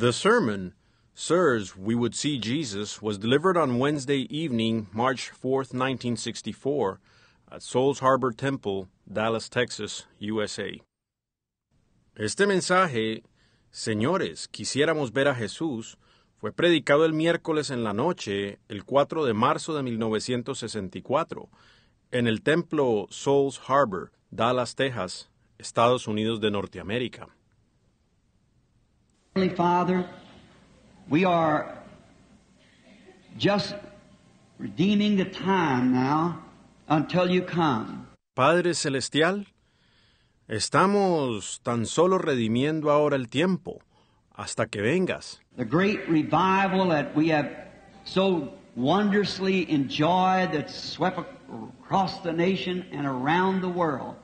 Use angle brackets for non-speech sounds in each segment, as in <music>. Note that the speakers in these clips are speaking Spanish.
The sermon, Sirs, We Would See Jesus, was delivered on Wednesday evening, March 4, 1964, at Souls Harbor Temple, Dallas, Texas, USA. Este mensaje, Señores, quisiéramos ver a Jesús, fue predicado el miércoles en la noche, el 4 de marzo de 1964, en el templo Souls Harbor, Dallas, Texas, Estados Unidos de Norteamérica. Heavenly Father, we are just redeeming the time now until you come. Padre Celestial, estamos tan solo redimiendo ahora el tiempo hasta que vengas. The great revival that we have so wondrously enjoyed that swept across the nation and around the world.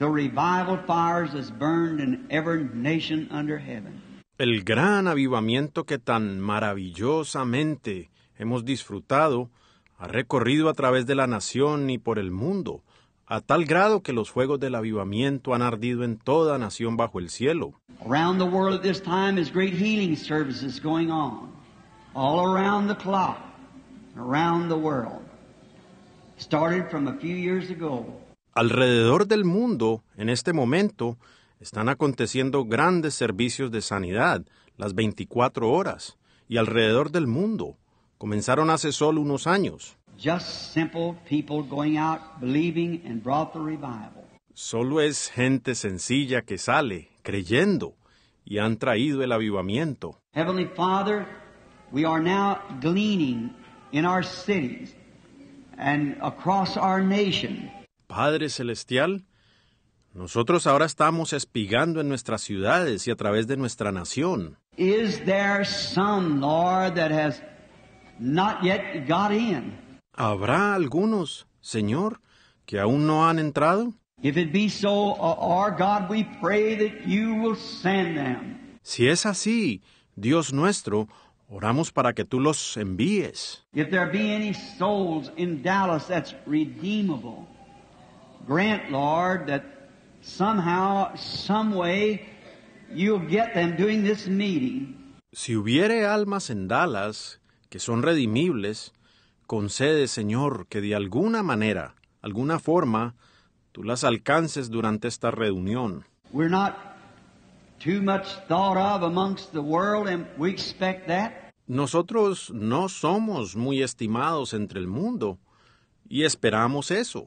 The revival fires that's burned in every nation under heaven. el gran avivamiento que tan maravillosamente hemos disfrutado ha recorrido a través de la nación y por el mundo, a tal grado que los fuegos del avivamiento han ardido en toda nación bajo el cielo. Alrededor del mundo, en este momento, están aconteciendo grandes servicios de sanidad las 24 horas y alrededor del mundo. Comenzaron hace solo unos años. Solo es gente sencilla que sale creyendo y han traído el avivamiento. Padre celestial, nosotros ahora estamos espigando en nuestras ciudades y a través de nuestra nación. Is there some, Lord, that has not yet got in? ¿Habrá algunos, Señor, que aún no han entrado? If it be so, uh, our God, we pray that you will send them. Si es así, Dios nuestro, oramos para que tú los envíes. If there be any souls in Dallas that's redeemable, grant, Lord, that somehow, you'll get them doing this meeting. Si hubiere almas en Dallas que son redimibles, concede, Señor, que de alguna manera, alguna forma, tú las alcances durante esta reunión. Nosotros no somos muy estimados entre el mundo y esperamos eso.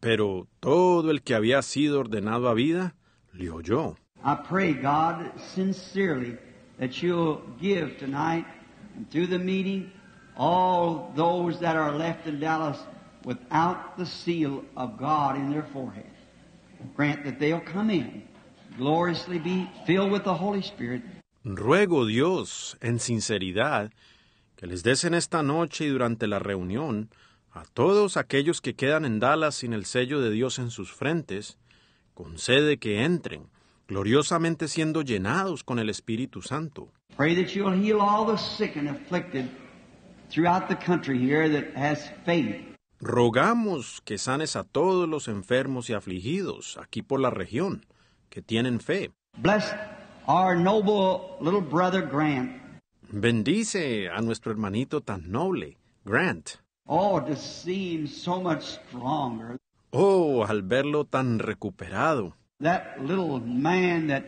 Pero todo el que había sido ordenado a vida le oyó. I pray, God, sincerely that you'll give tonight and through the meeting all those that are left in Dallas without the seal of God in their forehead. Grant that they'll come in, gloriously be filled with the Holy Spirit. Ruego Dios, en sinceridad, que les des en esta noche y durante la reunión a todos aquellos que quedan en Dallas sin el sello de Dios en sus frentes, concede que entren, gloriosamente siendo llenados con el Espíritu Santo. Rogamos que sanes a todos los enfermos y afligidos aquí por la región que tienen fe. Bendice a nuestro hermanito tan noble, Grant. Oh, oh, al verlo tan recuperado. That little man that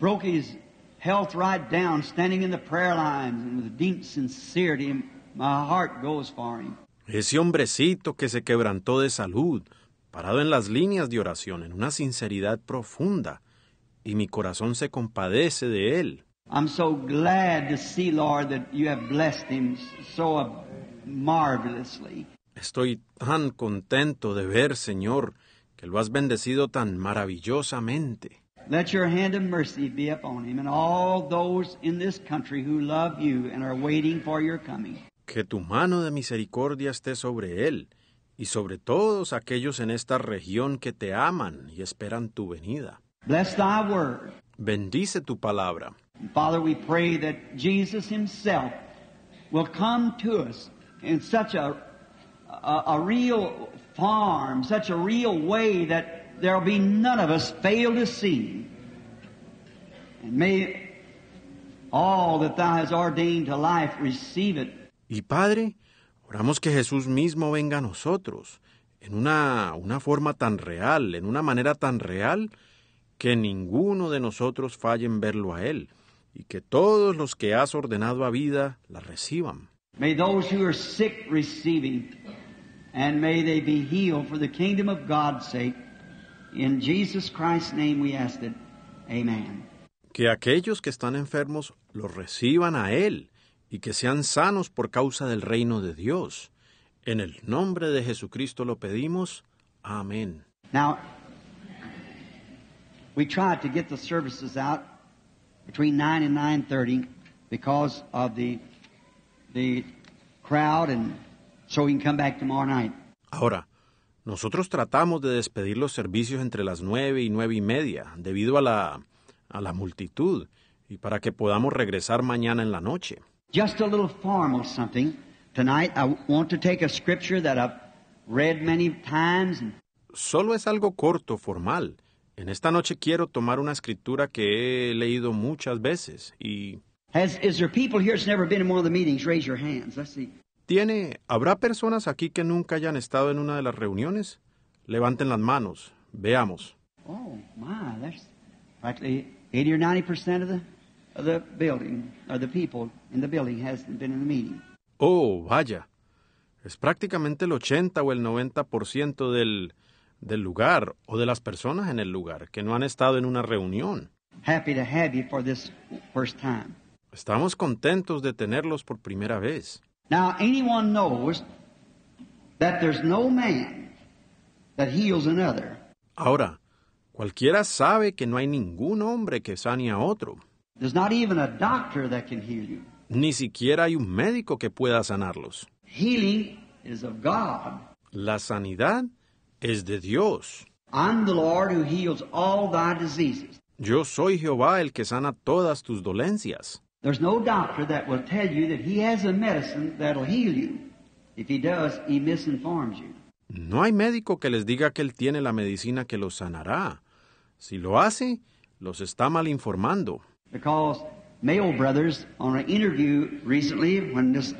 broke his health right down, standing in the prayer lines, and with deep sincerity, my heart goes for him. Ese hombrecito que se quebrantó de salud, parado en las líneas de oración, en una sinceridad profunda, y mi corazón se compadece de él. I'm so glad to see, Lord, that you have blessed him so Estoy tan contento de ver, Señor, que lo has bendecido tan maravillosamente. Que tu mano de misericordia esté sobre él y sobre todos aquellos en esta región que te aman y esperan tu venida. Bendice tu palabra. Father, we pray that Jesus himself will come to us in such a, real such a real way that be none of us fail to see. And may all that thou hast ordained to life receive it. Y Padre, oramos que Jesús mismo venga a nosotros en una, una forma tan real, en una manera tan real, que ninguno de nosotros falle en verlo a Él, y que todos los que has ordenado a vida la reciban. May those who are sick receive him, and may they be healed for the kingdom of God's sake. In Jesus Christ's name we ask it. Amen. Que aquellos que están enfermos los reciban a él y que sean sanos por causa del reino de Dios. En el nombre de Jesucristo lo pedimos. Amén. Now, we tried to get the services out between 9 and 9:30 because of the Ahora, nosotros tratamos de despedir los servicios entre las nueve y nueve y media, debido a la, a la multitud, y para que podamos regresar mañana en la noche. Solo es algo corto, formal. En esta noche quiero tomar una escritura que he leído muchas veces y ¿Tiene, ¿Habrá personas aquí que nunca hayan estado en una de las reuniones? Levanten las manos. Veamos. Oh, my, that's practically 80 or 90% of the, of the building, or the people in the building hasn't been in the meeting. Oh, vaya. Es prácticamente el 80 o el 90% del, del lugar o de las personas en el lugar que no han estado en una reunión. Happy to have you for this first time. Estamos contentos de tenerlos por primera vez. Ahora, cualquiera sabe que no hay ningún hombre que sane a otro. Ni siquiera hay un médico que pueda sanarlos. La sanidad es de Dios. Yo soy Jehová el que sana todas tus dolencias. There's no doctor that will tell you that he has a medicine that'll heal you. If he does, he misinforms you. No hay médico que les diga que él tiene la medicina que los sanará. Si lo hace, los está mal informando. Because Mayo Brothers, on an interview recently, when this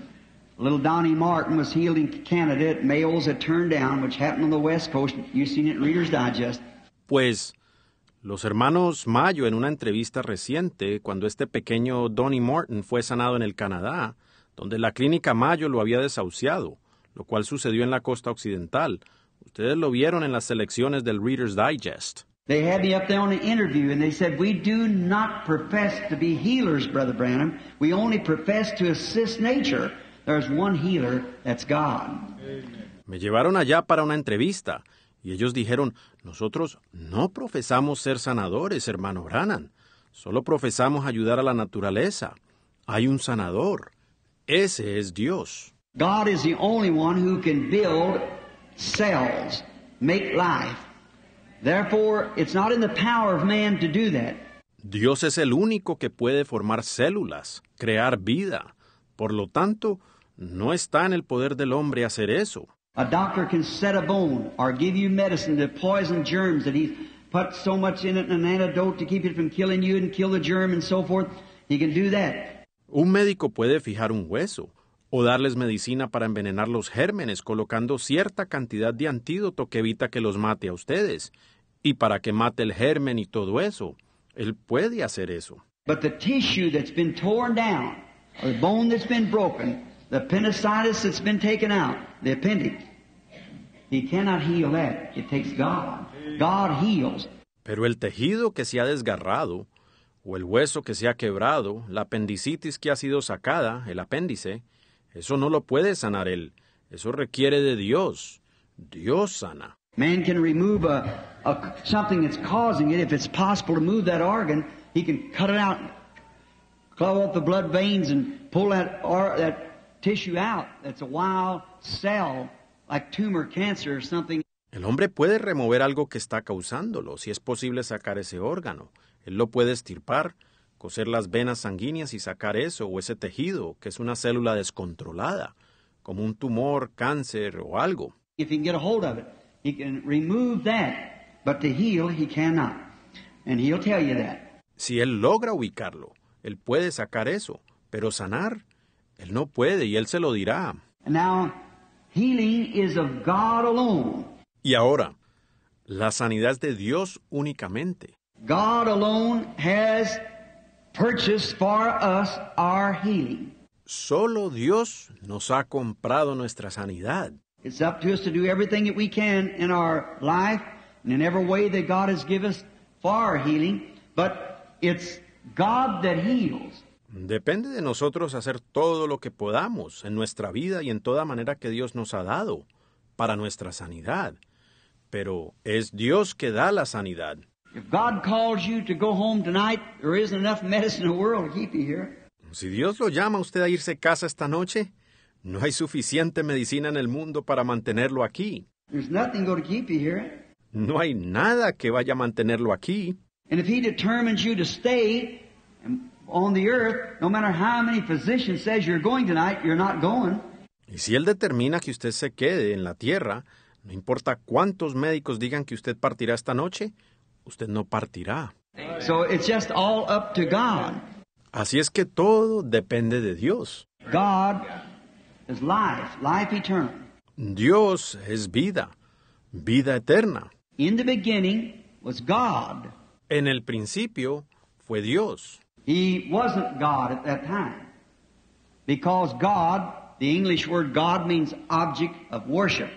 little Donnie Martin was healed in Canada had turned down, which happened on the West Coast, you've seen it in Reader's Digest. Pues Los hermanos Mayo, en una entrevista reciente, cuando este pequeño Donnie Morton fue sanado en el Canadá, donde la clínica Mayo lo había desahuciado, lo cual sucedió en la costa occidental. Ustedes lo vieron en las selecciones del Reader's Digest. They had me up on interview and they said, We do not profess to be healers, Brother We only profess to assist nature. There's one healer, that's God. Me llevaron allá para una entrevista y ellos dijeron, nosotros no profesamos ser sanadores, hermano Brannan, solo profesamos ayudar a la naturaleza. Hay un sanador, ese es Dios. make life. Therefore, it's not in the power of man to do that. Dios es el único que puede formar células, crear vida. Por lo tanto, no está en el poder del hombre hacer eso. A doctor can set a bone or give you medicine to poison germs that he's put so much in it, an antidote to keep it from killing you and kill the germ and so forth. He can do that. Un médico puede fijar un hueso o darles medicina para envenenar los gérmenes colocando cierta cantidad de antídoto que evita que los mate a ustedes y para que mate el germen y todo eso. Él puede hacer eso. But the tissue that's been torn down or the bone that's been broken The appendicitis that's been taken out, the appendix, he cannot heal that. It takes God. God heals. Pero el tejido que se ha desgarrado, o el hueso que se ha quebrado, la apendicitis que ha sido sacada, el apéndice, eso no lo puede sanar él. Eso requiere de Dios. Dios sana. Man can remove a, something that's causing it. If it's possible to move that organ, he can cut it out, claw up the blood veins, and pull that, or, that el hombre puede remover algo que está causándolo, si es posible sacar ese órgano. Él lo puede estirpar, coser las venas sanguíneas y sacar eso o ese tejido, que es una célula descontrolada, como un tumor, cáncer o algo. Si él logra ubicarlo, él puede sacar eso, pero sanar él no puede y Él se lo dirá. Now, is of God alone. Y ahora, la sanidad de Dios únicamente. God alone has purchased for us our healing. Solo Dios nos ha comprado nuestra sanidad. It's up to us to do everything that we can in our life and in every way that God has given us for our healing, but it's God that heals. Depende de nosotros hacer todo lo que podamos en nuestra vida y en toda manera que Dios nos ha dado para nuestra sanidad. Pero es Dios que da la sanidad. Si Dios lo llama a usted a irse a casa esta noche, no hay suficiente medicina en el mundo para mantenerlo aquí. No hay nada que vaya a mantenerlo aquí. And if he determines you to stay, y si él determina que usted se quede en la tierra, no importa cuántos médicos digan que usted partirá esta noche, usted no partirá. Así es que todo depende de Dios. Dios es vida, vida eterna. En el principio fue Dios. He wasn't God at that time. Because God, the English word God means object of worship,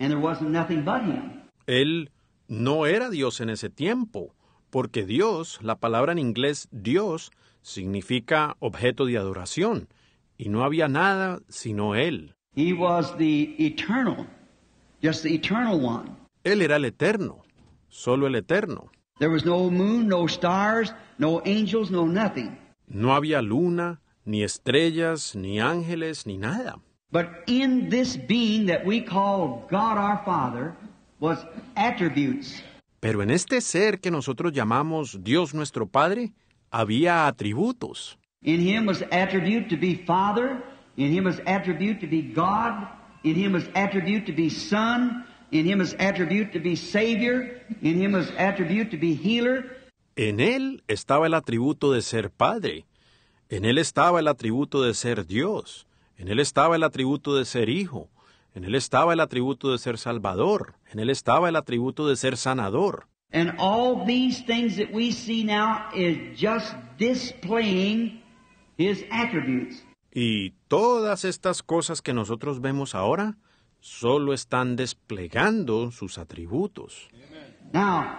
and there wasn't nothing but him. Él no era Dios en ese tiempo, porque Dios, la palabra en inglés Dios, significa objeto de adoración, y no había nada sino él. He was the eternal, just the eternal one. Él era el eterno, solo el eterno. There was no moon, no stars, no angels, no nothing. No había luna, ni estrellas, ni ángeles, ni nada. But in this being that we call God our Father was attributes. Pero en este ser que nosotros llamamos Dios nuestro Padre había atributos. In him was attribute to be Father, in him was attribute to be God, in him was attribute to be Son, En él estaba el atributo de ser padre. En él estaba el atributo de ser Dios. En él estaba el atributo de ser hijo. En él estaba el atributo de ser salvador. En él estaba el atributo de ser sanador. And all these things that we see now is just displaying his attributes. Y todas estas cosas que nosotros vemos ahora solo están desplegando sus atributos. Now,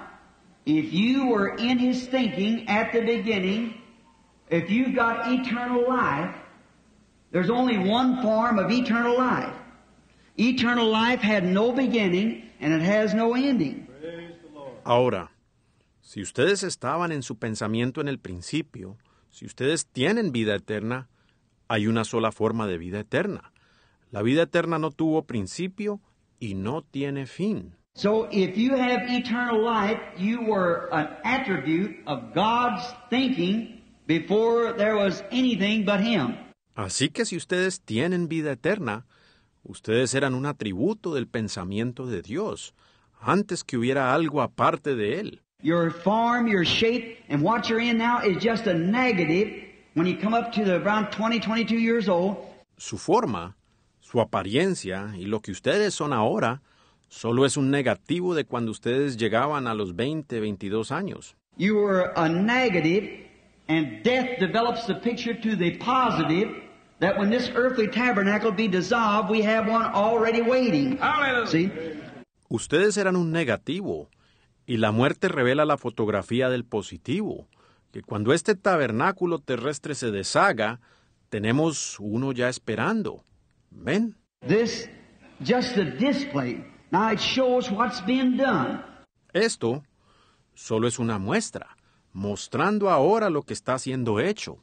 if you were in his thinking at the beginning, if you've got eternal life, there's only one form of eternal life. Eternal life had no beginning and it has no ending. Ahora, si ustedes estaban en su pensamiento en el principio, si ustedes tienen vida eterna, hay una sola forma de vida eterna. La vida eterna no tuvo principio y no tiene fin. So if you have eternal life, you were an attribute of God's thinking before there was anything but him. Así que si ustedes tienen vida eterna, ustedes eran un atributo del pensamiento de Dios antes que hubiera algo aparte de él. Your form, your shape, and what you're in now is just a negative when you come up to the around 20, 22 years old. Su forma, su apariencia y lo que ustedes son ahora solo es un negativo de cuando ustedes llegaban a los 20, 22 años. You were a negative and death develops the picture to the positive that when this earthly tabernacle be dissolved, we have one already waiting. Ustedes eran un negativo y la muerte revela la fotografía del positivo, que cuando este tabernáculo terrestre se deshaga, tenemos uno ya esperando. ¿Ven? Esto solo es una muestra, mostrando ahora lo que está siendo hecho.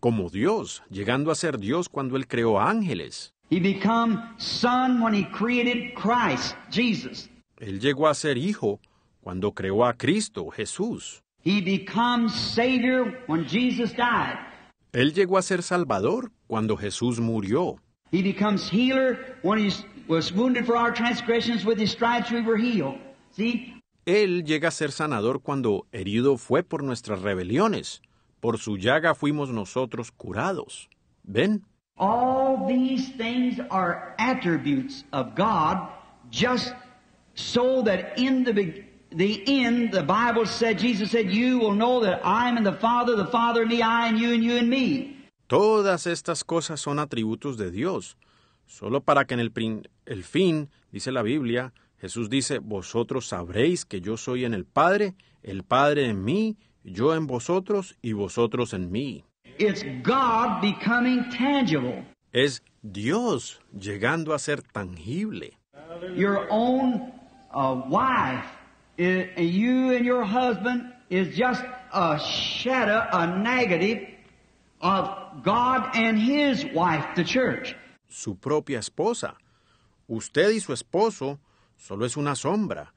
Como Dios, llegando a ser Dios cuando él creó ángeles. Él llegó a ser hijo cuando creó a Cristo, Jesús. He ser savior cuando Jesús murió. Él llegó a ser Salvador cuando Jesús murió. He becomes healer when he was wounded for our transgressions with his stripes we were healed. See? Él llega a ser sanador cuando herido fue por nuestras rebeliones. Por su llaga fuimos nosotros curados. ¿Ven? All these things are attributes of God just so that in the the end, the Bible said, Jesus said, You will know that I in the Father, the Father in me, I in you, and me. Todas estas cosas son atributos de Dios, solo para que en el, fin, dice la Biblia, Jesús dice, Vosotros sabréis que yo soy en el Padre, el Padre en mí, yo en vosotros y vosotros en mí. Es Dios llegando a ser tangible. Your own uh, wife and you and your husband is just a shadow, a negative of God and His wife, the church. Su propia esposa. Usted y su esposo solo es una sombra,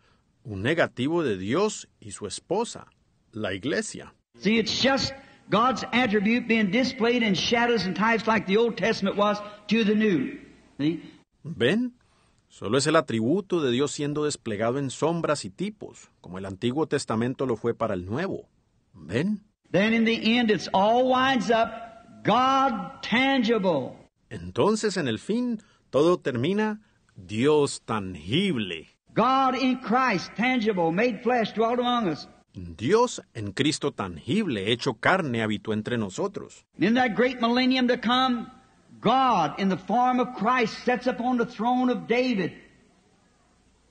un negativo de Dios y su esposa, la iglesia. See, it's just God's attribute being displayed in shadows and types like the Old Testament was to the New. See? ¿Ven? Solo es el atributo de Dios siendo desplegado en sombras y tipos, como el Antiguo Testamento lo fue para el Nuevo. ¿Ven? Then in the end it's all winds tangible. Entonces en el fin todo termina Dios tangible. tangible made flesh dwelt among us. Dios en Cristo tangible hecho carne habitó entre nosotros. In that great millennium to come God in the form of Christ upon the throne of David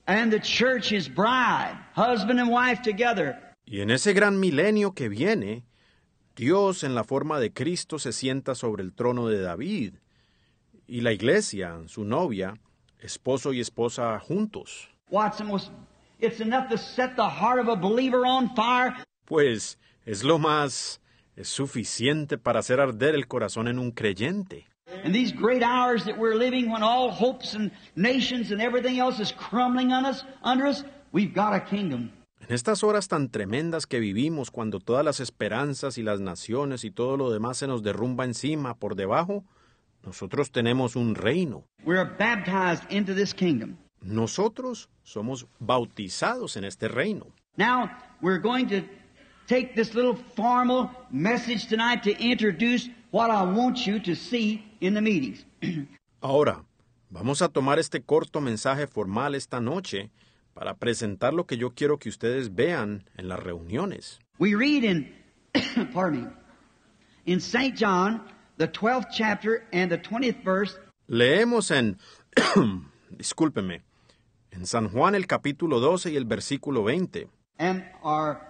and the church bride, husband and wife together. Y en ese gran milenio que viene, Dios en la forma de Cristo se sienta sobre el trono de David y la iglesia, su novia, esposo y esposa juntos. Pues es lo más es suficiente para hacer arder el corazón en un creyente. In these great hours that we're living when all hopes and nations and everything else is crumbling on us, under us, we've got a kingdom. En estas horas tan tremendas que vivimos, cuando todas las esperanzas y las naciones y todo lo demás se nos derrumba encima, por debajo, nosotros tenemos un reino. We're baptized into this kingdom. Nosotros somos bautizados en este reino. Now, we're going to take this little formal message tonight to introduce what I want you to see in the meetings. <clears throat> Ahora, vamos a tomar este corto mensaje formal esta noche para presentar lo que yo quiero que ustedes vean en las reuniones. We read in, <coughs> pardon me, in St. John, the 12th chapter and the 20th verse. Leemos en, <coughs> discúlpeme, en San Juan el capítulo 12 y el versículo 20. And our,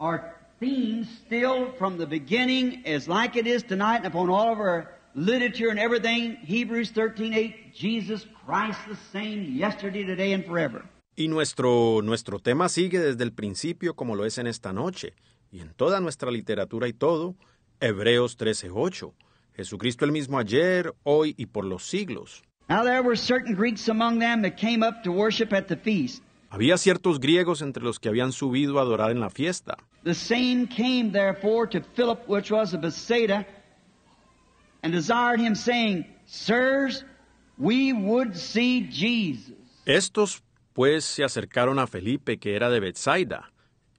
our theme still from the beginning is like it is tonight upon all of our literature and everything, Hebrews 13:8, Jesus Christ the same yesterday, today and forever. Y nuestro nuestro tema sigue desde el principio como lo es en esta noche y en toda nuestra literatura y todo, Hebreos 13:8. Jesucristo el mismo ayer, hoy y por los siglos. Now there were certain Greeks among them that came up to worship at the feast. Había ciertos griegos entre los que habían subido a adorar en la fiesta. The same came therefore to Philip, which was of Bethsaida, and desired him, saying, Sirs, we would see Jesus. Estos pues se acercaron a Felipe, que era de Bethsaida,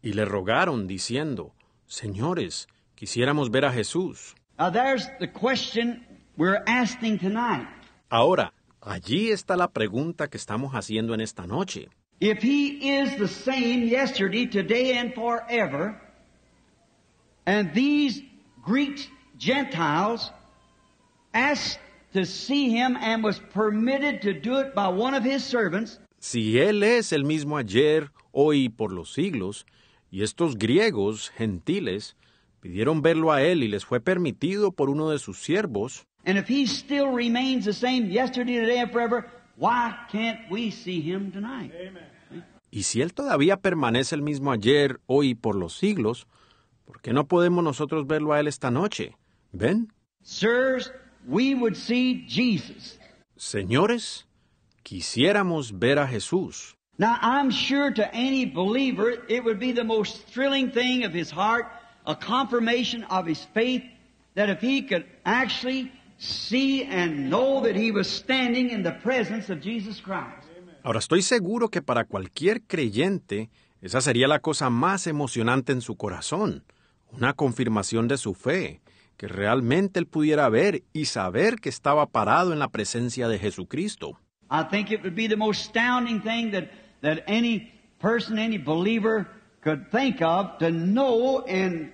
y le rogaron, diciendo, Señores, quisiéramos ver a Jesús. Now there's the question we're asking tonight. Ahora, allí está la pregunta que estamos haciendo en esta noche. If he is the same yesterday, today, and forever, and these Greek Gentiles si él es el mismo ayer, hoy y por los siglos, y estos griegos, gentiles, pidieron verlo a él y les fue permitido por uno de sus siervos. Y si él todavía permanece el mismo ayer, hoy y por los siglos, ¿por qué no podemos nosotros verlo a él esta noche? ¿Ven? Sirs, we would see Jesus. Señores, quisiéramos ver a Jesús. Now, I'm sure to any believer, it would be the most thrilling thing of his heart, a confirmation of his faith, that if he could actually see and know that he was standing in the presence of Jesus Christ. Ahora estoy seguro que para cualquier creyente esa sería la cosa más emocionante en su corazón, una confirmación de su fe, que realmente él pudiera ver y saber que estaba parado en la presencia de Jesucristo. I think it would be the most astounding thing that, that any person, any believer could think of to know and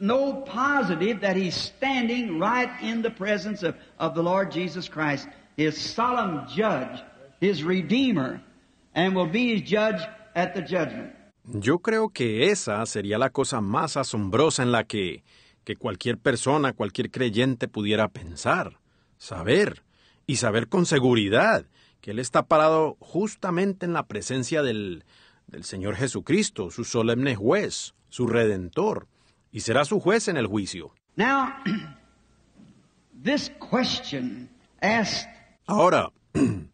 know positive that he's standing right in the presence of, of the Lord Jesus Christ, his solemn judge, his redeemer, and will be his judge at the judgment. Yo creo que esa sería la cosa más asombrosa en la que que cualquier persona, cualquier creyente pudiera pensar, saber, y saber con seguridad que Él está parado justamente en la presencia del, Señor Jesucristo, su solemne juez, su redentor, y será su juez en el juicio. <clears throat> Ahora,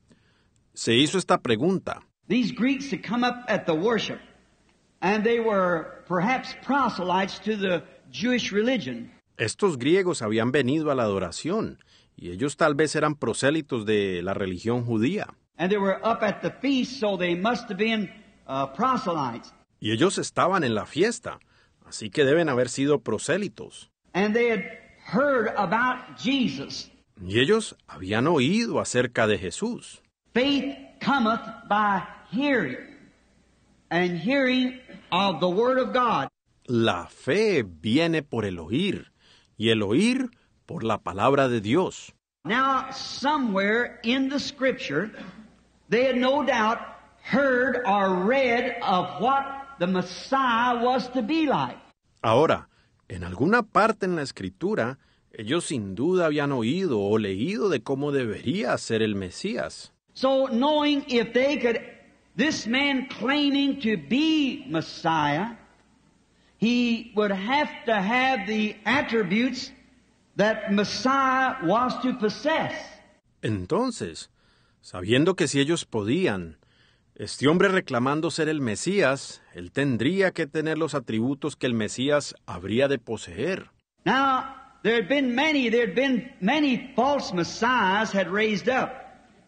<clears throat> se hizo esta pregunta. These Greeks up at the worship, and estos griegos habían venido a la adoración y ellos tal vez eran prosélitos de la religión judía. Y ellos estaban en la fiesta, así que deben haber sido prosélitos. Y ellos habían oído acerca de Jesús. Faith cometh by hearing, and hearing la fe viene por el oír y el oír por la palabra de Dios. Ahora, en alguna parte en la escritura ellos sin duda habían oído o leído de cómo debería ser el Mesías. So knowing if they could This man claiming to be Messiah, he would have to have the attributes that Messiah was to possess. Entonces, sabiendo que si ellos podían, este hombre reclamando ser el Mesías, él tendría que tener los atributos que el Mesías habría de poseer. Now, there had been many, there had been many false messiahs had raised up.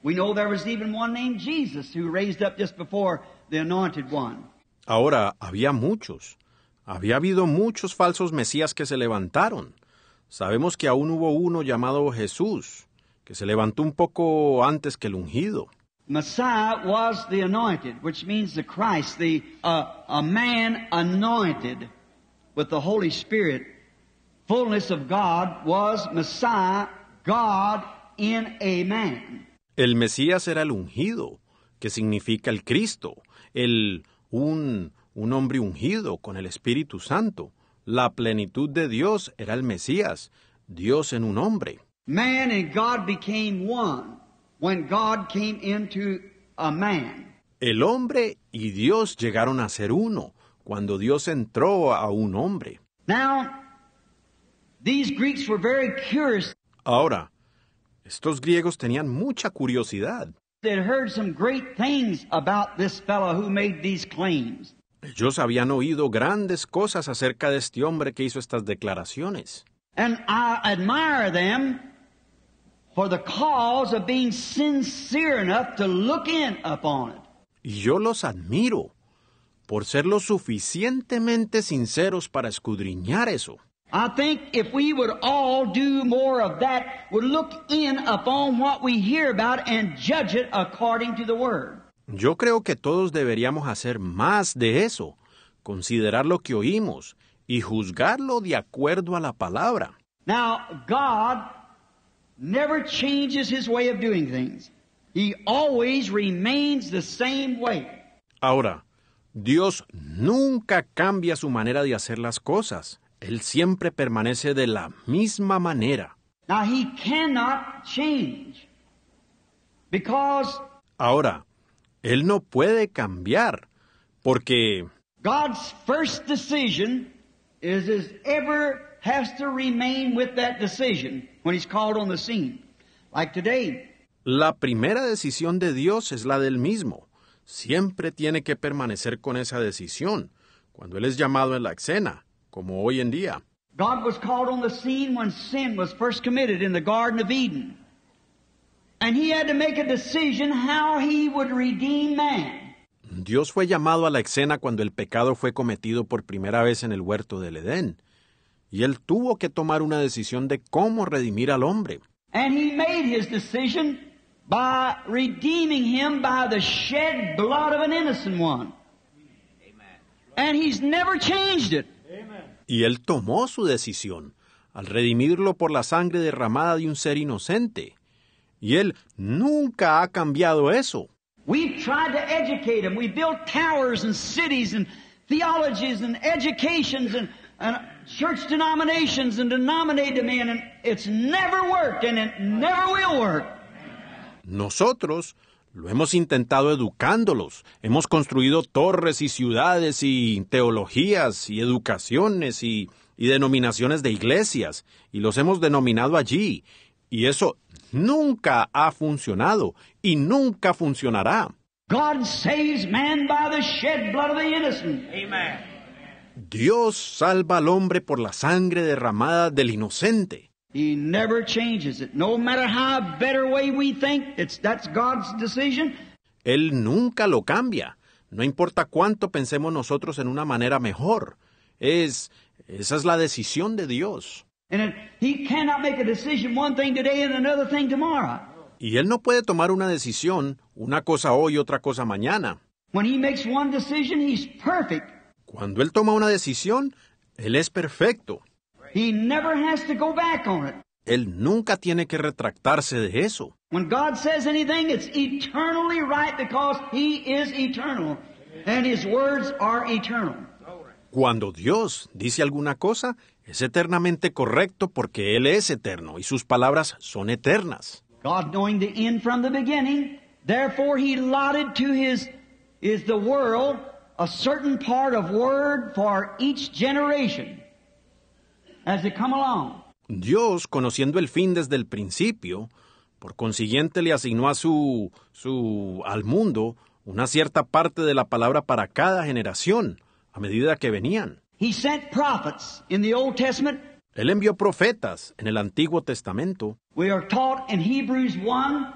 We know there was even one named Jesus who raised up just before the anointed one. Ahora, había muchos. Había habido muchos falsos mesías que se levantaron. Sabemos que aún hubo uno llamado Jesús, que se levantó un poco antes que el ungido. Messiah was the anointed, which means the Christ, the uh, a man anointed with the Holy Spirit. Fullness of God was Messiah, God in a man. El Mesías era el ungido, que significa el Cristo, el un, hombre ungido con el Espíritu Santo. La plenitud de Dios era el Mesías, Dios en un hombre. Man and God became one when God came into a man. El hombre y Dios llegaron a ser uno cuando Dios entró a un hombre. Now, these Greeks were very curious. Ahora, estos griegos tenían mucha curiosidad. Ellos habían oído grandes cosas acerca de este hombre que hizo estas declaraciones. Y yo los admiro por ser lo suficientemente sinceros para escudriñar eso. I think if we would all do more of that, would look in upon what we hear about and judge it according to the word. Yo creo que todos deberíamos hacer más de eso, considerar lo que oímos y juzgarlo de acuerdo a la palabra. Now, God never changes his way of doing things. He always remains the same way. Ahora, Dios nunca cambia su manera de hacer las cosas. Él siempre permanece de la misma manera. Ahora, Él no puede cambiar porque La primera decisión de Dios es la del mismo. Siempre tiene que permanecer con esa decisión cuando Él es llamado en la escena, como hoy en día. God was called on the scene when sin was first committed in the Garden of Eden. And he had to make a decision how he would redeem man. Dios fue llamado a la escena cuando el pecado fue cometido por primera vez en el huerto del Edén. Y él tuvo que tomar una decisión de cómo redimir al hombre. And he made his decision by redeeming him by the shed blood of an innocent one. And he's never changed it y Él tomó su decisión al redimirlo por la sangre derramada de un ser inocente. Y Él nunca ha cambiado eso. We've tried to educate them. We built towers and cities and theologies and educations and, and church denominations and denominate them in, and it's never worked and it never will work. Nosotros lo hemos intentado educándolos. Hemos construido torres y ciudades y teologías y educaciones y, denominaciones de iglesias y los hemos denominado allí. Y eso nunca ha funcionado y nunca funcionará. Dios salva al hombre por la sangre derramada del inocente never Él nunca lo cambia. No importa cuánto pensemos nosotros en una manera mejor. Es, esa es la decisión de Dios. Y él no puede tomar una decisión, una cosa hoy y otra cosa mañana. Cuando él toma una decisión, él es perfecto. He never has to go back on it. Él nunca tiene que retractarse de eso. When God says anything, it's eternally right because He is eternal and His words are eternal. Cuando Dios dice alguna cosa, es eternamente correcto porque Él es eterno y sus palabras son eternas. God knowing the end from the beginning, therefore He allotted to His is the world a certain part of word for each generation. Dios, conociendo el fin desde el principio, por consiguiente le asignó a su, su al mundo una cierta parte de la palabra para cada generación a medida que venían. He sent prophets in the Old Testament. Él envió profetas en el Antiguo Testamento. We are taught in Hebrews 1,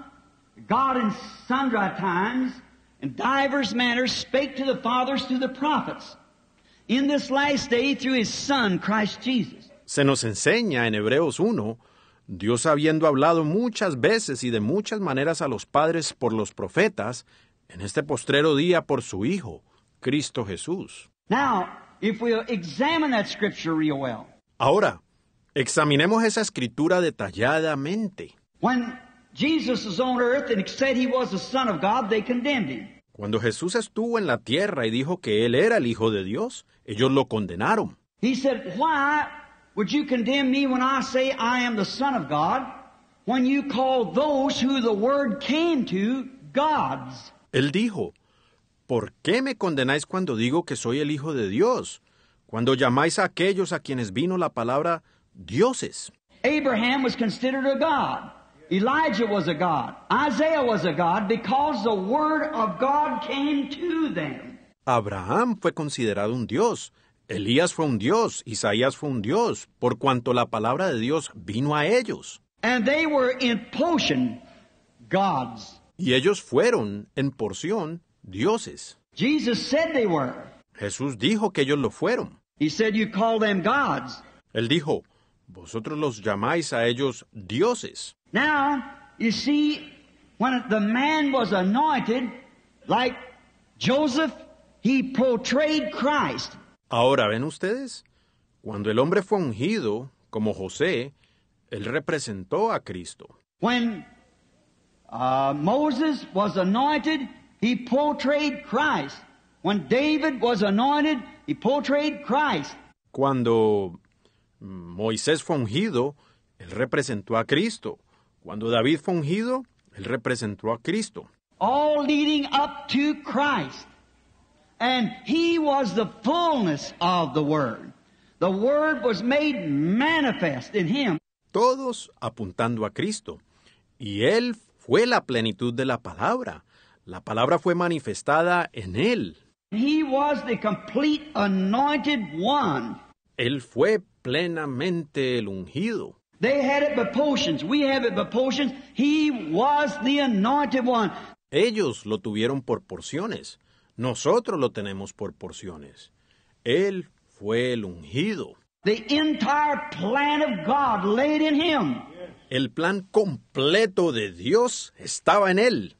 God in sundry times and divers manners spake to the fathers through the prophets. In this last day through his son Christ Jesus. Se nos enseña en Hebreos 1, Dios habiendo hablado muchas veces y de muchas maneras a los padres por los profetas, en este postrero día por su Hijo, Cristo Jesús. Ahora, examinemos esa escritura detalladamente. Cuando Jesús estuvo en la tierra y dijo que él era el Hijo de Dios, ellos lo condenaron. He said, Why Would you condemn me when I say I am the Son of God, when you call those who the Word came to gods? Él dijo, ¿por qué me condenáis cuando digo que soy el Hijo de Dios? Cuando llamáis a aquellos a quienes vino la palabra dioses. Abraham was considered a god. Elijah was a god. Isaiah was a god because the word of God came to them. Abraham fue considerado un dios Elías fue un dios, Isaías fue un dios, por cuanto la palabra de Dios vino a ellos. And they were in portion gods. Y ellos fueron, en porción, dioses. Jesus Jesús dijo que ellos lo fueron. said, you call them Él dijo, vosotros los llamáis a ellos dioses. Now, you see, when the man was anointed, like Joseph, he portrayed Christ. Ahora ven ustedes, cuando el hombre fue ungido, como José, él representó a Cristo. Cuando Moisés fue ungido, él representó a Cristo. Cuando David fue ungido, él representó a Cristo. All leading up to Christ. And he was the fullness of the Word. The Word was made manifest in him. Todos apuntando a Cristo. Y él fue la plenitud de la palabra. La palabra fue manifestada en él. He was the complete anointed one. Él fue plenamente el ungido. They had it by potions. We have it by potions. He was the anointed one. Ellos lo tuvieron por porciones. Nosotros lo tenemos por porciones. Él fue el ungido. El plan completo de Dios estaba en él.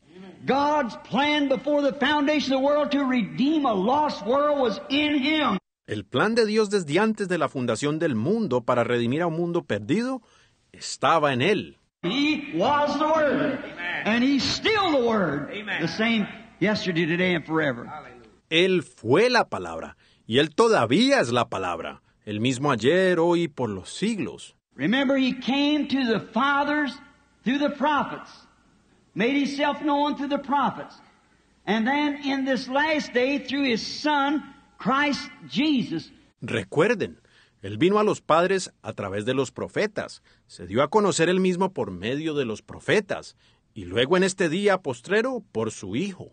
El plan de Dios desde antes de la fundación del mundo para redimir a un mundo perdido estaba en él. was the word. And still the word. The same yesterday, today, and forever. Él fue la palabra, y Él todavía es la palabra, el mismo ayer, hoy y por los siglos. Remember, He came to the fathers through the prophets, made Himself known through the prophets, and then in this last day through His Son, Christ Jesus. Recuerden, Él vino a los padres a través de los profetas, se dio a conocer Él mismo por medio de los profetas, y luego en este día postrero por su Hijo.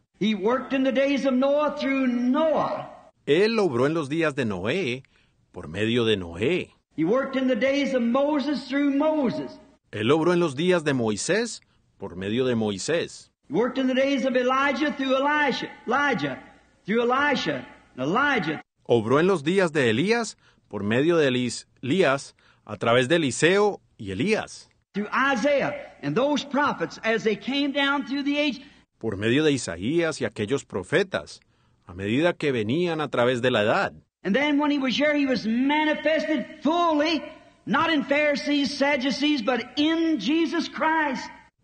He worked in the days of Noah through Noah. Él obró en los días de Noé por medio de Noé. He worked in the days of Moses through Moses. Él obró en los días de Moisés por medio de Moisés. He worked in the days of Elijah through Elisha, Elijah through Elisha, Elijah. Obró en los días de Elías por medio de Elías a través de Eliseo y Elías. Through Isaiah and those prophets as they came down through the age por medio de Isaías y aquellos profetas, a medida que venían a través de la edad.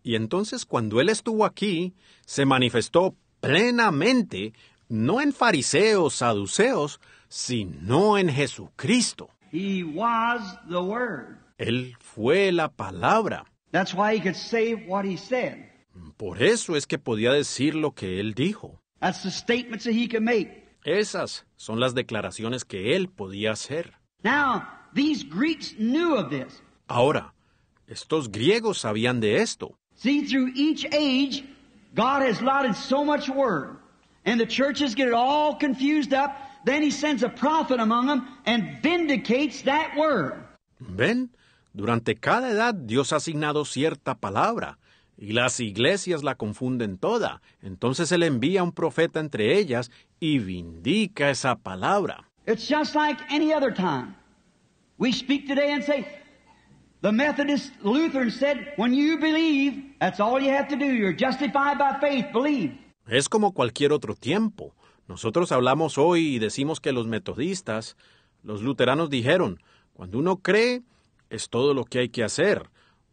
Y entonces cuando él estuvo aquí, se manifestó plenamente, no en fariseos, saduceos, sino en Jesucristo. Él fue la palabra. That's why he could say what he por eso es que podía decir lo que él dijo. That's the statements that he can make. Esas son las declaraciones que él podía hacer. Now, these Greeks knew of this. Ahora, estos griegos sabían de esto. See, through each age, God has lotted so much word, and the churches get it all confused up. Then he sends a prophet among them and vindicates that word. Ven, durante cada edad Dios ha asignado cierta palabra y las iglesias la confunden toda. Entonces él envía un profeta entre ellas y vindica esa palabra. It's just like any other time. We speak today and say, the Methodist said, when you believe, that's all you have to do. You're justified by faith, Es como cualquier otro tiempo. Nosotros hablamos hoy y decimos que los metodistas, los luteranos dijeron, cuando uno cree, es todo lo que hay que hacer.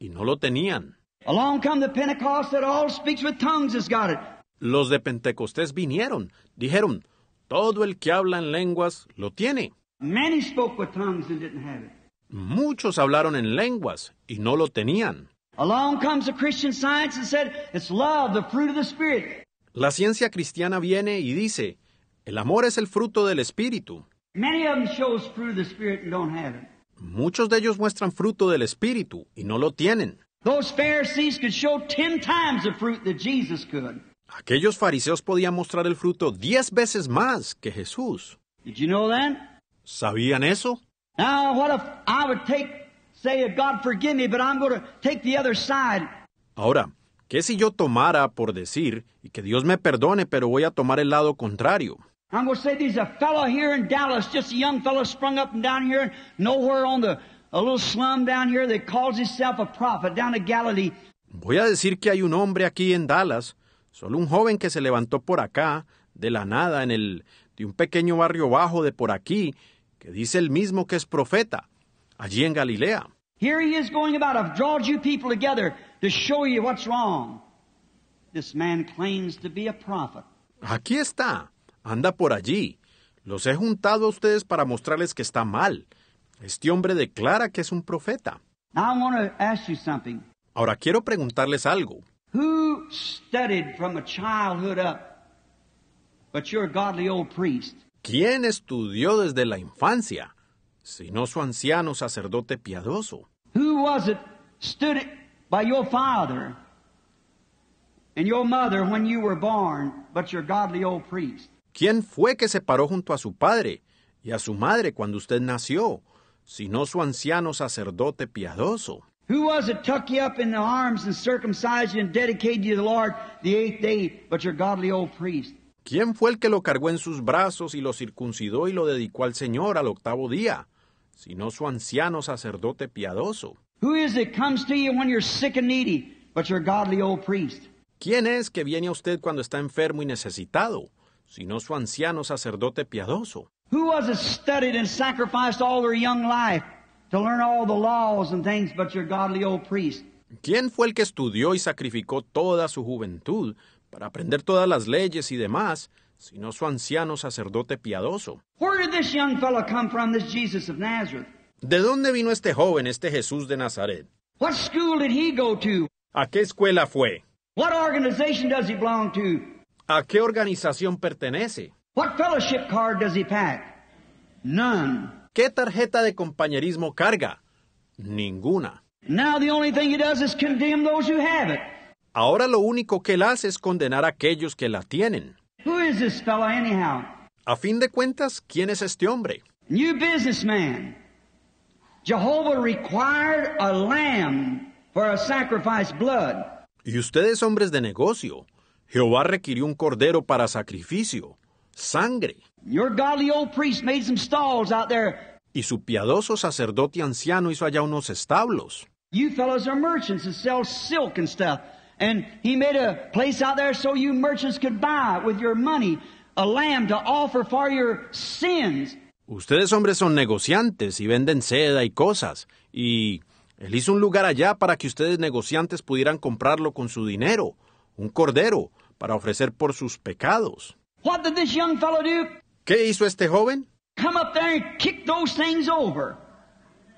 y no lo tenían. Los de Pentecostés vinieron, dijeron, todo el que habla en lenguas lo tiene. Muchos hablaron en lenguas y no lo tenían. La ciencia cristiana viene y dice, el amor es el fruto del Espíritu muchos de ellos muestran fruto del Espíritu y no lo tienen. Aquellos fariseos podían mostrar el fruto diez veces más que Jesús. ¿Sabían eso? Ahora, ¿qué si yo tomara por decir, y que Dios me perdone, pero voy a tomar el lado contrario? I'm going to say there's a fellow here in Dallas, just a young fellow sprung up and down here, nowhere on the, a little slum down here that calls himself a prophet down in Galilee. Voy a decir que hay un hombre aquí en Dallas, solo un joven que se levantó por acá, de la nada, en el, de un pequeño barrio bajo de por aquí, que dice el mismo que es profeta, allí en Galilea. Here he is going about, I've drawn you people together to show you what's wrong. This man claims to be a prophet. Aquí está. anda por allí. Los he juntado a ustedes para mostrarles que está mal. Este hombre declara que es un profeta. Ahora quiero preguntarles algo. ¿Quién estudió desde la infancia, sino su anciano sacerdote piadoso? ¿Quién ¿Quién fue que se paró junto a su padre y a su madre cuando usted nació, sino su anciano sacerdote piadoso? ¿Quién fue el que lo cargó en sus brazos y lo circuncidó y lo dedicó al Señor al octavo día, sino su anciano sacerdote piadoso? ¿Quién es que viene a usted cuando está enfermo y necesitado? sino su anciano sacerdote piadoso. Who was it studied and sacrificed all their young life to learn all the laws and things but your godly old priest? ¿Quién fue el que estudió y sacrificó toda su juventud para aprender todas las leyes y demás, sino su anciano sacerdote piadoso? Where did this young fellow come from, this Jesus of Nazareth? ¿De dónde vino este joven, este Jesús de Nazaret? What school did he go to? ¿A qué escuela fue? What organization does he belong to? ¿A qué organización pertenece? ¿Qué tarjeta de compañerismo carga? Ninguna. Ahora lo único que él hace es condenar a aquellos que la tienen. A fin de cuentas, ¿quién es este hombre? Y ustedes hombres de negocio, Jehová requirió un cordero para sacrificio, sangre. Y su piadoso sacerdote anciano hizo allá unos establos. Ustedes hombres son negociantes y venden seda y cosas. Y él hizo un lugar allá para que ustedes negociantes pudieran comprarlo con su dinero, un cordero, para ofrecer por sus pecados. ¿Qué hizo este joven?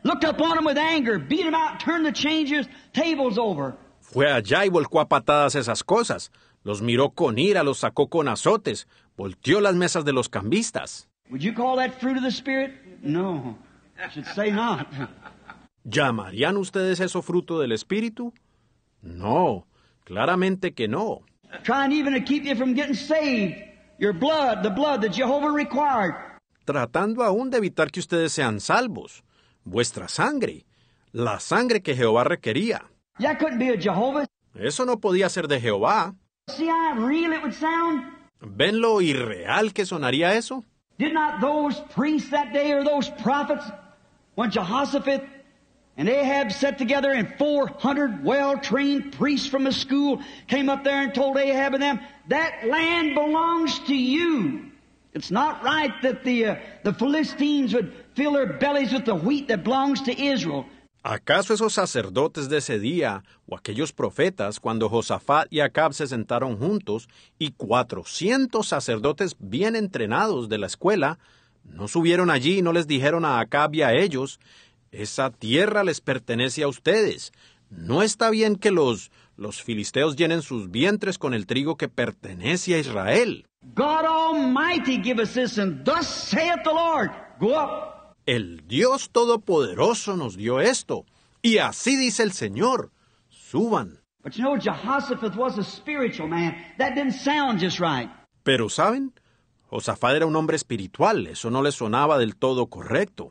Looked em with anger, beat em out, the tables over. Fue allá y volcó a patadas esas cosas. Los miró con ira, los sacó con azotes, volteó las mesas de los cambistas. Would you call that the spirit? No. ¿Llamarían ustedes eso fruto del espíritu? No, claramente que no tratando aún de evitar que ustedes sean salvos, vuestra sangre, la sangre que Jehová requería. Eso no podía ser de Jehová. ¿Ven lo irreal que sonaría eso? ¿No And Ahab set together and 400 well-trained priests from a school came up there and told Ahab and them, that land belongs to you. It's not right that the, uh, the Philistines would fill their bellies with the wheat that belongs to Israel. ¿Acaso esos sacerdotes de ese día o aquellos profetas cuando Josafat y Acab se sentaron juntos y 400 sacerdotes bien entrenados de la escuela no subieron allí y no les dijeron a Acab y a ellos Esa tierra les pertenece a ustedes. No está bien que los, los filisteos llenen sus vientres con el trigo que pertenece a Israel. God Almighty give thus saith the Lord. Go up. El Dios Todopoderoso nos dio esto, y así dice el Señor: suban. But you know, was a spiritual man. That just right. Pero saben, Josafat era un hombre espiritual, eso no le sonaba del todo correcto.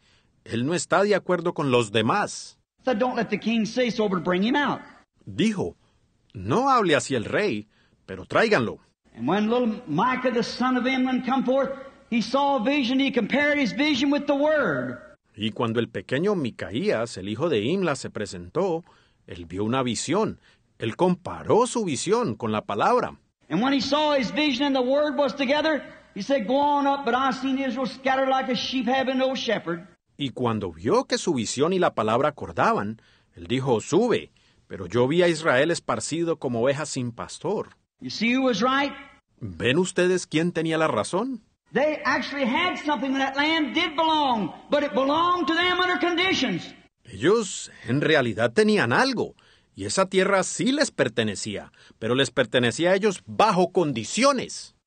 Él no está de acuerdo con los demás. Dijo, no hable así el rey, pero tráiganlo. And when little Micah, the son of Imlan, come forth, he saw a vision, he compared his vision with the word. Y cuando el pequeño Micaías, el hijo de Imla, se presentó, él vio una visión. Él comparó su visión con la palabra. And when he saw his vision and the word was together, he said, Go on up, but I've seen Israel scattered like a sheep having no shepherd. Y cuando vio que su visión y la palabra acordaban, él dijo, sube, pero yo vi a Israel esparcido como oveja sin pastor. ¿Ven ustedes quién tenía la razón? Ellos en realidad tenían algo, y esa tierra sí les pertenecía, pero les pertenecía a ellos bajo condiciones.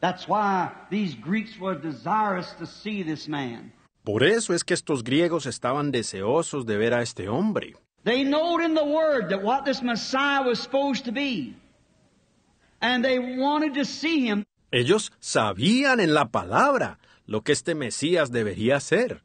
That's why these Greeks were desirous to see this man. Por eso es que estos griegos estaban deseosos de ver a este hombre. They knowed in the word that what this Messiah was supposed to be. And they wanted to see him. Ellos sabían en la palabra lo que este Mesías debería ser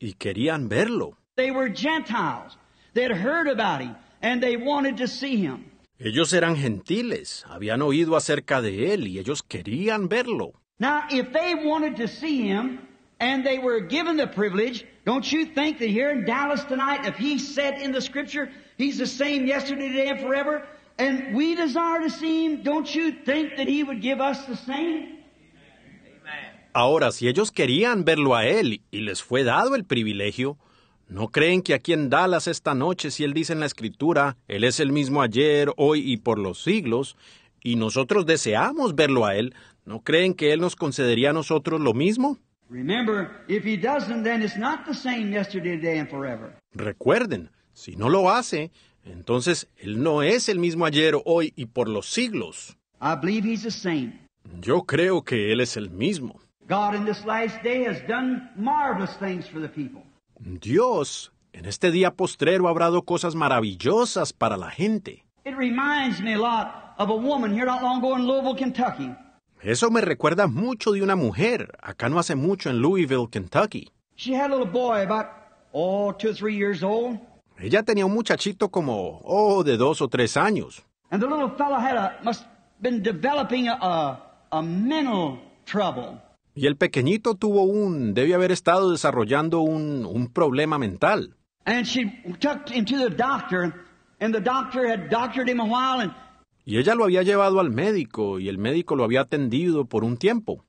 y querían verlo. They were Gentiles. They'd heard about him and they wanted to see him. Ellos eran gentiles, habían oído acerca de él y ellos querían verlo. Now, if they wanted to see him and they were given the privilege, don't you think that here in Dallas tonight, if he said in the scripture, he's the same yesterday, today, and forever, and we desire to see him, don't you think that he would give us the same? Ahora, si ellos querían verlo a él y les fue dado el privilegio, ¿No creen que aquí en Dallas esta noche, si Él dice en la Escritura, Él es el mismo ayer, hoy y por los siglos, y nosotros deseamos verlo a Él, ¿no creen que Él nos concedería a nosotros lo mismo? Recuerden, si no lo hace, entonces Él no es el mismo ayer, hoy y por los siglos. Yo creo que Él es el mismo. God in this last day has done marvelous things for the Dios, en este día postrero ha habrado cosas maravillosas para la gente. Eso me recuerda mucho de una mujer, acá no hace mucho en Louisville, Kentucky. Ella tenía un muchachito como, oh, de dos o tres años. And the little fellow had must been developing mental y el pequeñito tuvo un, debe haber estado desarrollando un, un problema mental. Y ella lo había llevado al médico y el médico lo había atendido por un tiempo.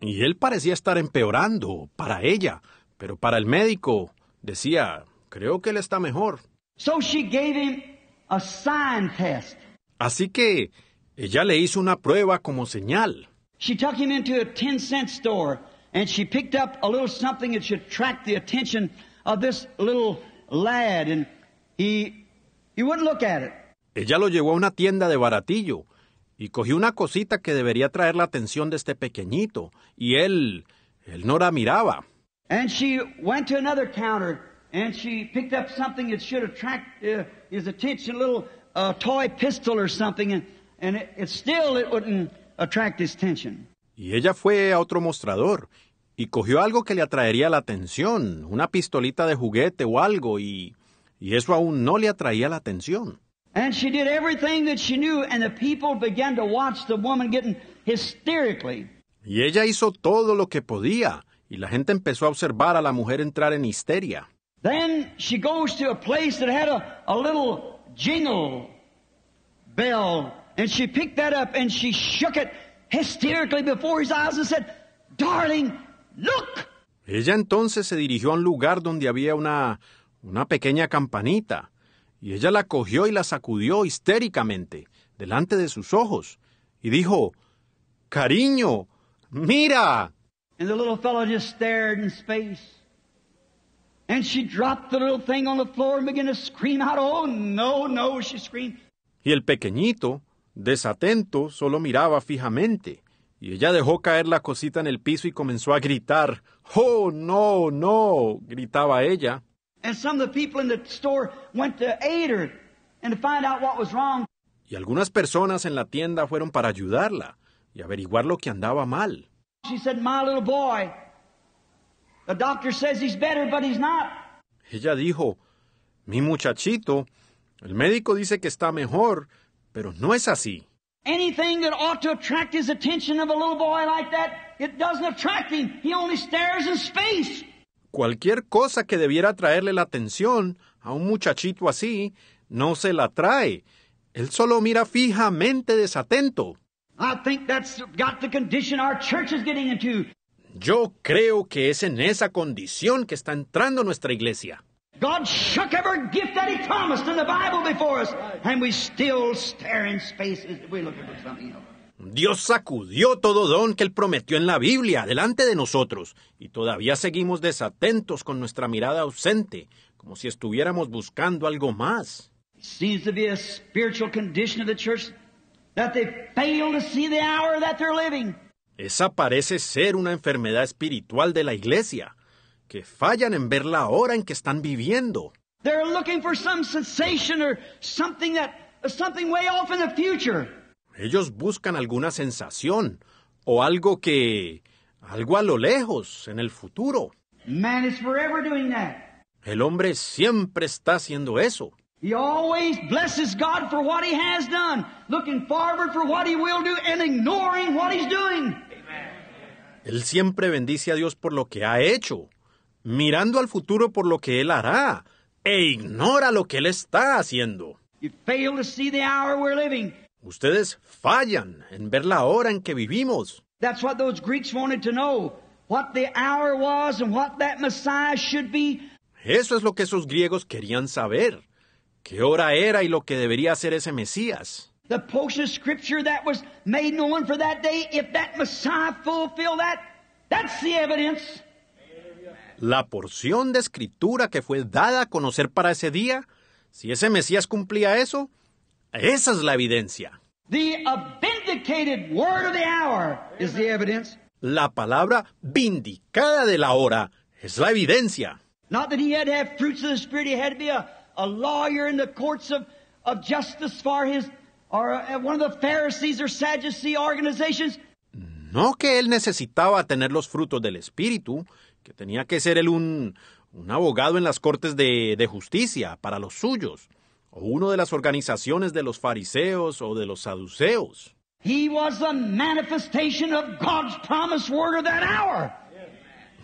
Y él parecía estar empeorando para ella, pero para el médico decía, creo que él está mejor. So she gave him a sign test. Así que ella le hizo una prueba como señal. She took him into a 10 cent store and she picked up a little something that should attract the attention of this little lad and he, he wouldn't look at it. Ella lo llevó a una tienda de baratillo y cogió una cosita que debería traer la atención de este pequeñito y él él no la miraba. And she went to another counter and she picked up something that should attract uh, his attention a little a toy pistol or something, and, and it, it still it wouldn't attract his attention. Y ella fue a otro mostrador y cogió algo que le atraería la atención, una pistolita de juguete o algo, y, y eso aún no le atraía la atención. And she did everything that she knew, and the people began to watch the woman getting hysterically. Y ella hizo todo lo que podía, y la gente empezó a observar a la mujer entrar en histeria. Then she goes to a place that had a, a little jingle bell. And she picked that up and she shook it hysterically before his eyes and said, Darling, look. Ella entonces se dirigió a un lugar donde había una, una pequeña campanita, y ella la cogió y la sacudió histéricamente delante de sus ojos, y dijo, Cariño, mira. And the little fellow just stared in space. And she dropped the little thing on the floor and began to scream out, "Oh no, no!" She screamed. Y el pequeñito, desatento, solo miraba fijamente. Y ella dejó caer la cosita en el piso y comenzó a gritar. "Oh no, no!" gritaba ella. And some of the people in the store went to aid her and to find out what was wrong. Y algunas personas en la tienda fueron para ayudarla y averiguar lo que andaba mal. She said, "My little boy." The doctor says he's better, but he's not. Ella dijo, mi muchachito, el médico dice que está mejor, pero no es así. Anything that ought to attract his attention of a little boy like that, it doesn't attract him. He only stares in space. Cualquier cosa que debiera atraerle la atención a un muchachito así, no se la atrae. Él solo mira fijamente desatento. I think that's got the condition our church is getting into. Yo creo que es en esa condición que está entrando nuestra iglesia. Dios sacudió todo don que Él prometió en la Biblia delante de nosotros, y todavía seguimos desatentos con nuestra mirada ausente, como si estuviéramos buscando algo más. Esa parece ser una enfermedad espiritual de la iglesia, que fallan en ver la hora en que están viviendo. Ellos buscan alguna sensación o algo que algo a lo lejos en el futuro. El hombre siempre está haciendo eso. He always blesses God for what he has done, looking forward for what he will do and ignoring what he's doing. Él siempre bendice a Dios por lo que ha hecho, mirando al futuro por lo que Él hará, e ignora lo que Él está haciendo. Ustedes fallan en ver la hora en que vivimos. Eso es lo que esos griegos querían saber, qué hora era y lo que debería ser ese Mesías the portion of scripture that was made known for that day, if that Messiah fulfill that, that's the evidence. La porción de escritura que fue dada a conocer para ese día, si ese Mesías cumplía eso, esa es la evidencia. The vindicated word of the hour is the evidence. La palabra vindicada de la hora es la evidencia. Not that he had to have fruits of the Spirit, he had to be a, a lawyer in the courts of, of justice for his or uh, one of the Pharisees or Sadducee organizations. No que él necesitaba tener los frutos del Espíritu, que tenía que ser él un, abogado en las cortes de, justicia para los suyos, o uno de las organizaciones de los fariseos o de los saduceos.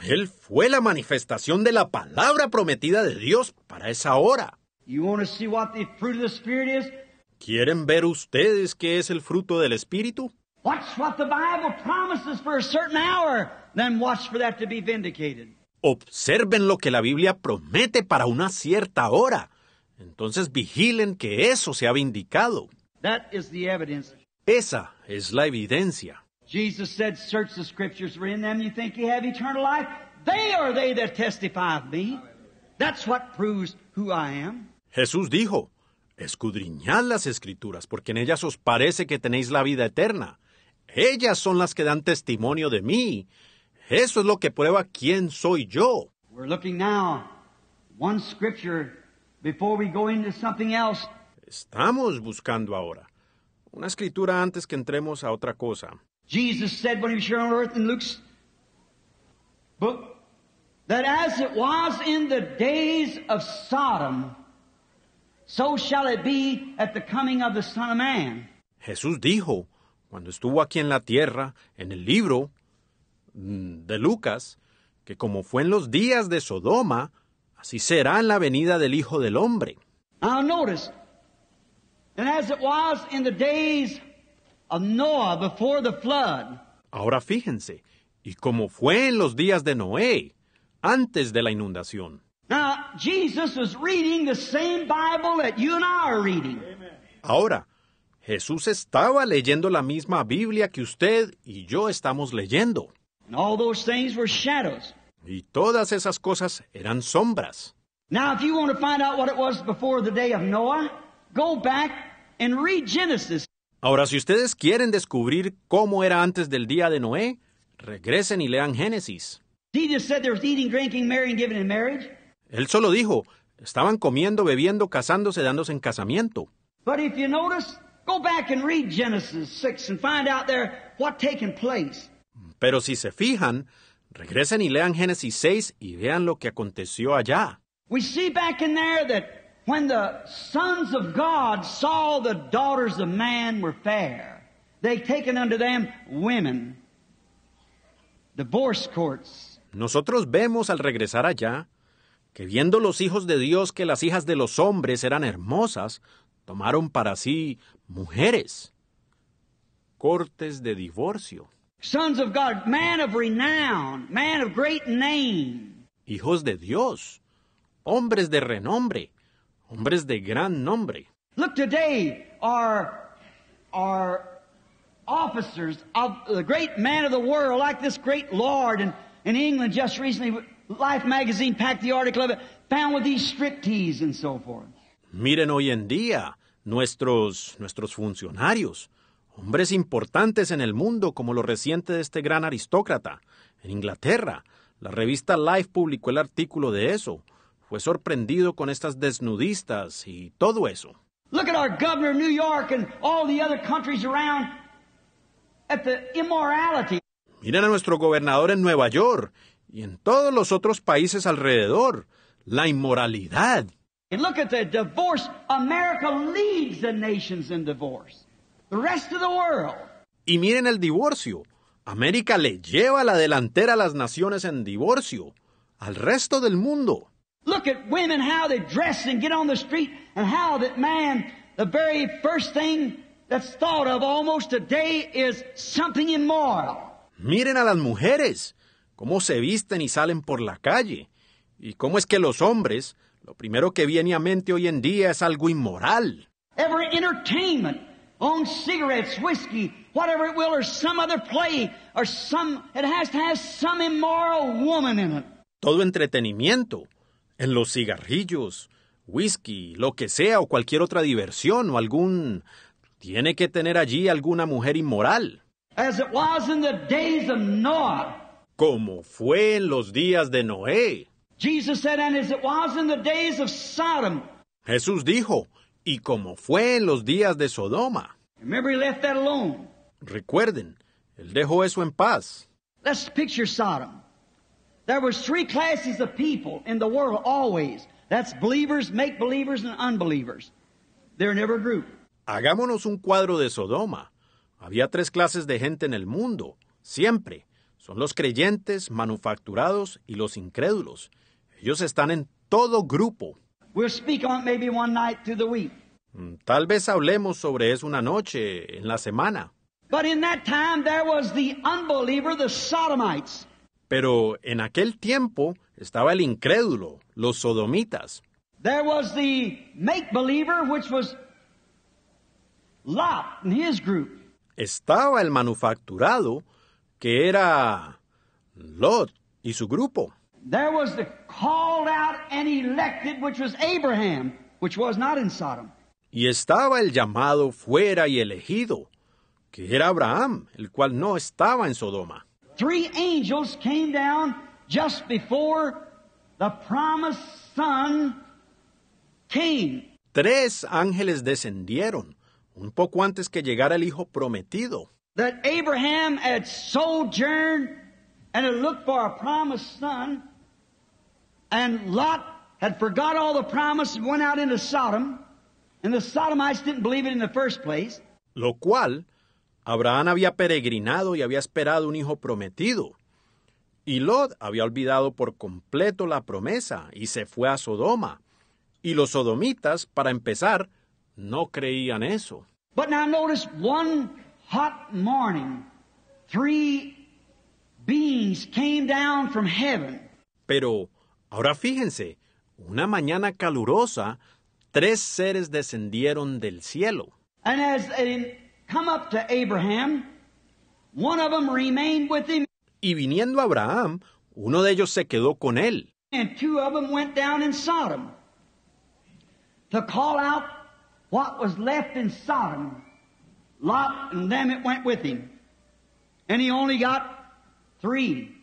Él fue la manifestación de la palabra prometida de Dios para esa hora. You want to see what the fruit of ¿Quieren ver ustedes qué es el fruto del Espíritu? Observen lo que la Biblia promete para una cierta hora. Entonces vigilen que eso se sea vindicado. Esa es la evidencia. Jesús dijo, Escudriñad las escrituras, porque en ellas os parece que tenéis la vida eterna. Ellas son las que dan testimonio de mí. Eso es lo que prueba quién soy yo. Estamos buscando ahora una escritura antes que entremos a otra cosa. Jesus said when he en on earth in Luke's book that as it was in the days of Sodom, Jesús dijo, cuando estuvo aquí en la tierra, en el libro de Lucas, que como fue en los días de Sodoma, así será en la venida del Hijo del Hombre. Ahora fíjense, y como fue en los días de Noé, antes de la inundación. Ahora, Jesús estaba leyendo la misma Biblia que usted y yo estamos leyendo. Y todas esas cosas eran sombras. Ahora, si ustedes quieren descubrir cómo era antes del día de Noé, regresen y lean Génesis. He said there was eating, drinking, marrying, giving in marriage. Él solo dijo, estaban comiendo, bebiendo, casándose, dándose en casamiento. But if you notice, go back and read Genesis 6 and find out there what taken place. Pero si se fijan, regresen y lean Génesis 6 y vean lo que aconteció allá. We see back in there that when the sons of God saw the daughters of man were fair, they taken unto them women. Divorce courts. Nosotros vemos al regresar allá que viendo los hijos de Dios que las hijas de los hombres eran hermosas, tomaron para sí mujeres. Cortes de divorcio. Sons of God, man of renown, man of great name. Hijos de Dios, hombres de renombre, hombres de gran nombre. Look today, our, our officers of the great man of the world, like this great lord in, in England just recently Life magazine packed the article of with these and so forth. Miren hoy en día nuestros, nuestros funcionarios, hombres importantes en el mundo como lo reciente de este gran aristócrata. En Inglaterra, la revista Life publicó el artículo de eso. Fue sorprendido con estas desnudistas y todo eso. Miren a nuestro gobernador en Nueva York y en todos los otros países alrededor, la inmoralidad. And look at the divorce. America leads the nations in divorce. The rest of the world. Y miren el divorcio. América le lleva la delantera a las naciones en divorcio, al resto del mundo. Look at women how they dress and get on the street and how that man, the very first thing that's thought of almost today is something immoral. Miren a las mujeres cómo se visten y salen por la calle, y cómo es que los hombres, lo primero que viene a mente hoy en día es algo inmoral. Todo entretenimiento, en los cigarrillos, whisky, lo que sea, o cualquier otra diversión, o algún... Tiene que tener allí alguna mujer inmoral. As it was in the days of Noah como fue en los días de Noé. Jesús dijo, y como fue en los días de Sodoma. Remember, he left that alone. Recuerden, él dejó eso en paz. Let's picture Sodom. There was three classes of people in the world always. That's believers, make believers, and unbelievers. They're never a group. Hagámonos un cuadro de Sodoma. Había tres clases de gente en el mundo, siempre. Son los creyentes, manufacturados y los incrédulos. Ellos están en todo grupo. Mm, tal vez hablemos sobre eso una noche, en la semana. Pero en aquel tiempo estaba el incrédulo, los sodomitas. Estaba el manufacturado, que era Lot y su grupo. There was the called out elected, which was Abraham, which was not in Sodom. Y estaba el llamado fuera y elegido, que era Abraham, el cual no estaba en Sodoma. Three angels came down just before the promised son came. Tres ángeles descendieron un poco antes que llegara el hijo prometido that Abraham had sojourned and had looked for a promised son, and Lot had forgot all the promise and went out into Sodom, and the Sodomites didn't believe it in the first place. Lo cual, Abraham había peregrinado y había esperado un hijo prometido. Y Lot había olvidado por completo la promesa y se fue a Sodoma. Y los sodomitas, para empezar, no creían eso. But now notice one hot morning, three beings came down from heaven. Pero ahora fíjense, una mañana calurosa, tres seres descendieron del cielo. And as they come up to Abraham, one of them remained with him. Y viniendo Abraham, uno de ellos se quedó con él. And two of them went down in Sodom to call out what was left in Sodom Lot and them it went with him. And he only got three.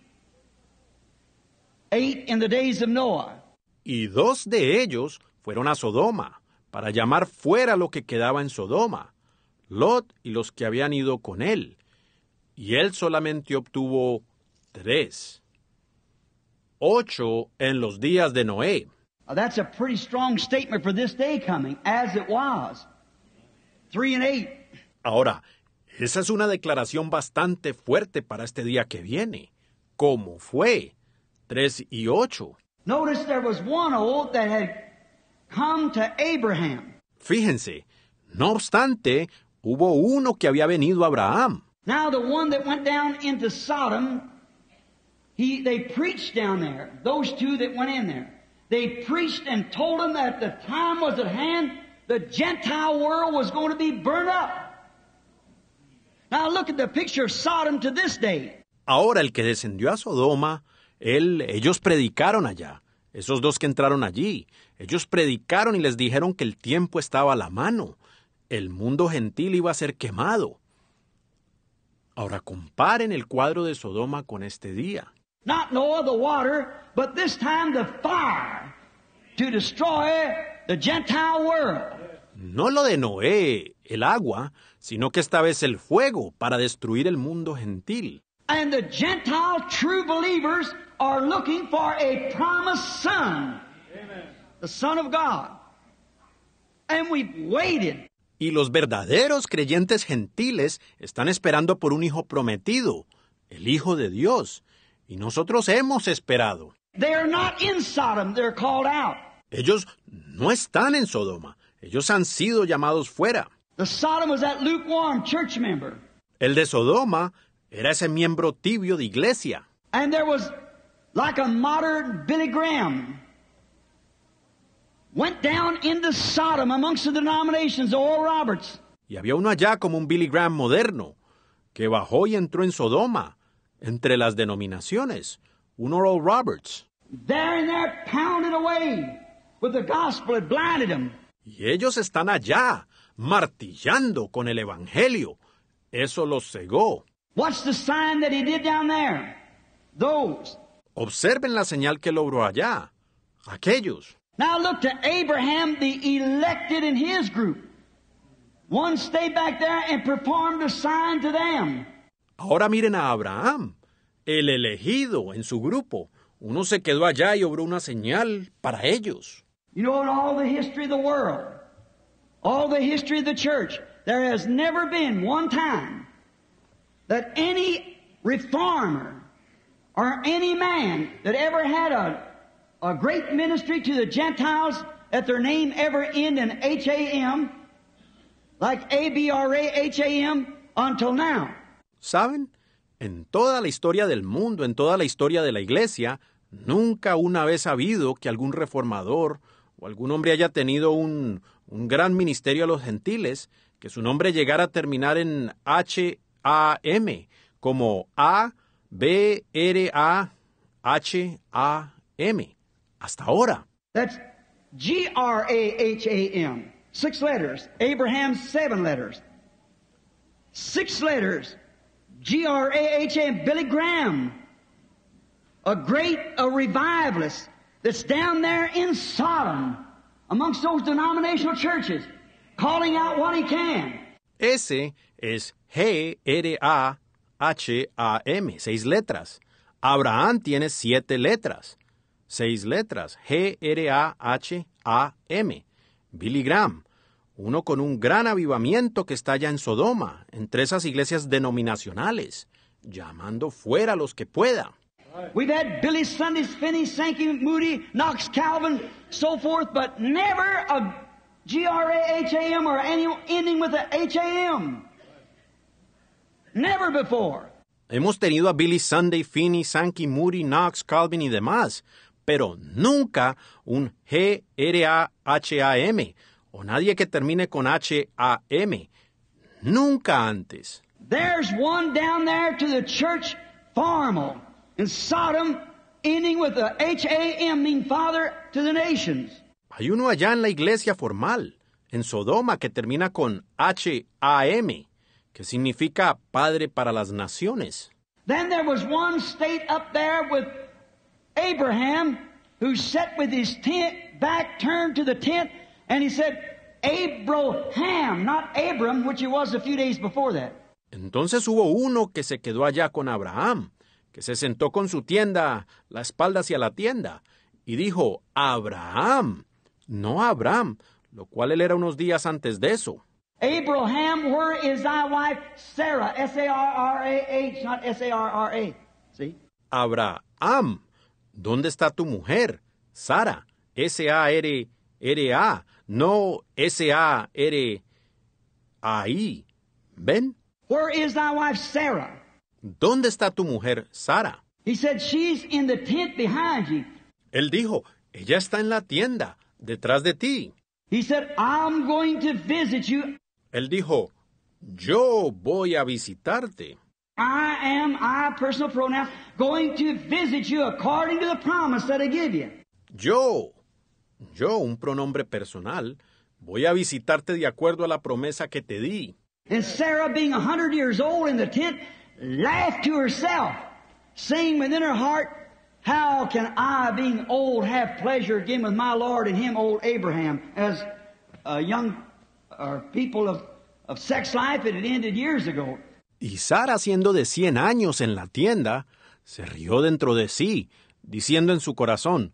Eight in the days of Noah. Y dos de ellos fueron a Sodoma, para llamar fuera lo que quedaba en Sodoma, Lot y los que habían ido con él. Y él solamente obtuvo tres. Ocho en los días de Noé. That's a pretty strong statement for this day coming, as it was. Three and eight. Ahora, esa es una declaración bastante fuerte para este día que viene. ¿Cómo fue? 3 y 8. Fíjense, no obstante, hubo uno que había venido a Abraham. Now the one that went down into Sodom, he, they preached down there, those two that went in there. They preached and told them that the time was at hand, the Gentile world was going to be burned up. Ahora el que descendió a Sodoma, él, ellos predicaron allá. Esos dos que entraron allí, ellos predicaron y les dijeron que el tiempo estaba a la mano. El mundo gentil iba a ser quemado. Ahora comparen el cuadro de Sodoma con este día. no No lo de Noé, el agua, sino que esta vez el fuego para destruir el mundo gentil. Y los verdaderos creyentes gentiles están esperando por un hijo prometido, el Hijo de Dios. Y nosotros hemos esperado. Ellos no están en Sodoma, ellos han sido llamados fuera. El de Sodoma era ese miembro tibio de iglesia. And there was like a modern Billy Graham went down into Sodom amongst the denominations of Oral Roberts. Y había uno allá como un Billy Graham moderno que bajó y entró en Sodoma entre las denominaciones, un Oral Roberts. There and there pounded away with the gospel that blinded them. Y ellos están allá martillando con el Evangelio. Eso los cegó. Observen la señal que logró allá. Aquellos. Now look to Abraham, the elected in his group. One stayed back there and performed a sign to them. Ahora miren a Abraham, el elegido en su grupo. Uno se quedó allá y obró una señal para ellos. You know all the history of the world. all the history of the church, there has never been one time that any reformer or any man that ever had a, a great ministry to the Gentiles that their name ever end in H-A-M, like A-B-R-A-H-A-M, until now. ¿Saben? En toda la historia del mundo, en toda la historia de la iglesia, nunca una vez ha habido que algún reformador o algún hombre haya tenido un un gran ministerio a los gentiles, que su nombre llegara a terminar en H-A-M, como A, B, R, A, H, A, M. Hasta ahora. That's G-R-A-H-A-M. Six letters. Abraham, seven letters. Six letters. G-R-A-H-A-M. Billy Graham. A great, a revivalist that's down there in Sodom amongst those denominational churches, calling out what he can. es G R A H A M, seis letras. Abraham tiene siete letras. Seis letras. G R A H A M. Billy Graham, uno con un gran avivamiento que está ya en Sodoma, entre esas iglesias denominacionales, llamando fuera a los que pueda. We've had Billy Sundays, Finney, Sankey, Moody, Knox, Calvin, so forth, but never a G-R-A-H-A-M or any ending with a H-A-M. Never before. Hemos tenido a Billy Sunday, Finney, Sankey, Moody, Knox, Calvin y demás, pero nunca un G-R-A-H-A-M o nadie que termine con H-A-M. Nunca antes. There's one down there to the church formal. And Sodom, ending with a H-A-M, mean father to the nations. Hay uno allá en la iglesia formal, en Sodoma, que termina con H-A-M, que significa padre para las naciones. Then there was one state up there with Abraham, who sat with his tent back turned to the tent, and he said, Abraham, not Abram, which he was a few days before that. Entonces hubo uno que se quedó allá con Abraham, que se sentó con su tienda, la espalda hacia la tienda, y dijo, Abraham, no Abraham, lo cual él era unos días antes de eso. Abraham, where is thy wife Sarah? s a r a h S-A-R-R-A. r a Abraham, ¿dónde está tu mujer? Sara, S-A-R-R-A, no S-A-R-A-I. ¿Ven? Where is thy wife Sarah? ¿Dónde está tu mujer, Sara? He said, She's in the tent behind you. Él dijo, ella está en la tienda, detrás de ti. He said, I'm going to visit you. Él dijo, yo voy a visitarte. I am, I personal pronoun, going to visit you according to the promise that I give you. Yo, yo, un pronombre personal, voy a visitarte de acuerdo a la promesa que te di. And Sarah being 100 years old in the tent, laugh to herself, saying within her heart, how can I, being old, have pleasure again with my Lord and him, old Abraham? As uh, young or people of, of sex life, it had ended years ago. Y Sara, siendo de cien años en la tienda, se rió dentro de sí, diciendo en su corazón,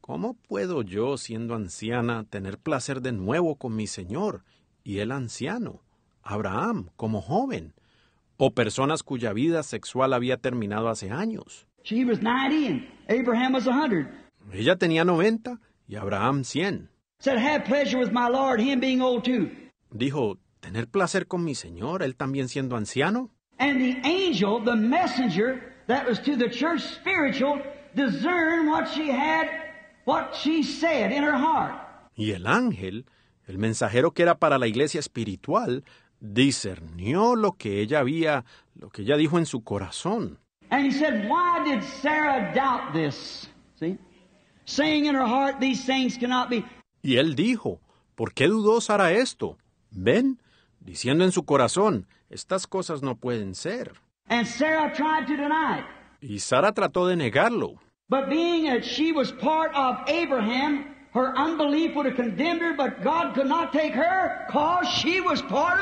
¿Cómo puedo yo, siendo anciana, tener placer de nuevo con mi Señor y el anciano, Abraham, como joven? o personas cuya vida sexual había terminado hace años. Ella tenía 90 y Abraham 100. Dijo, tener placer con mi Señor, él también siendo anciano. Y el ángel, el mensajero que era para la iglesia espiritual, discernió lo que ella había, lo que ella dijo en su corazón. And he said, why did Sarah doubt this? See? Saying in her heart, these things cannot be. Y él dijo, ¿por qué dudó Sara esto? Ven, diciendo en su corazón, estas cosas no pueden ser. And Sarah tried to deny it. Y Sara trató de negarlo. But being that she was part of Abraham,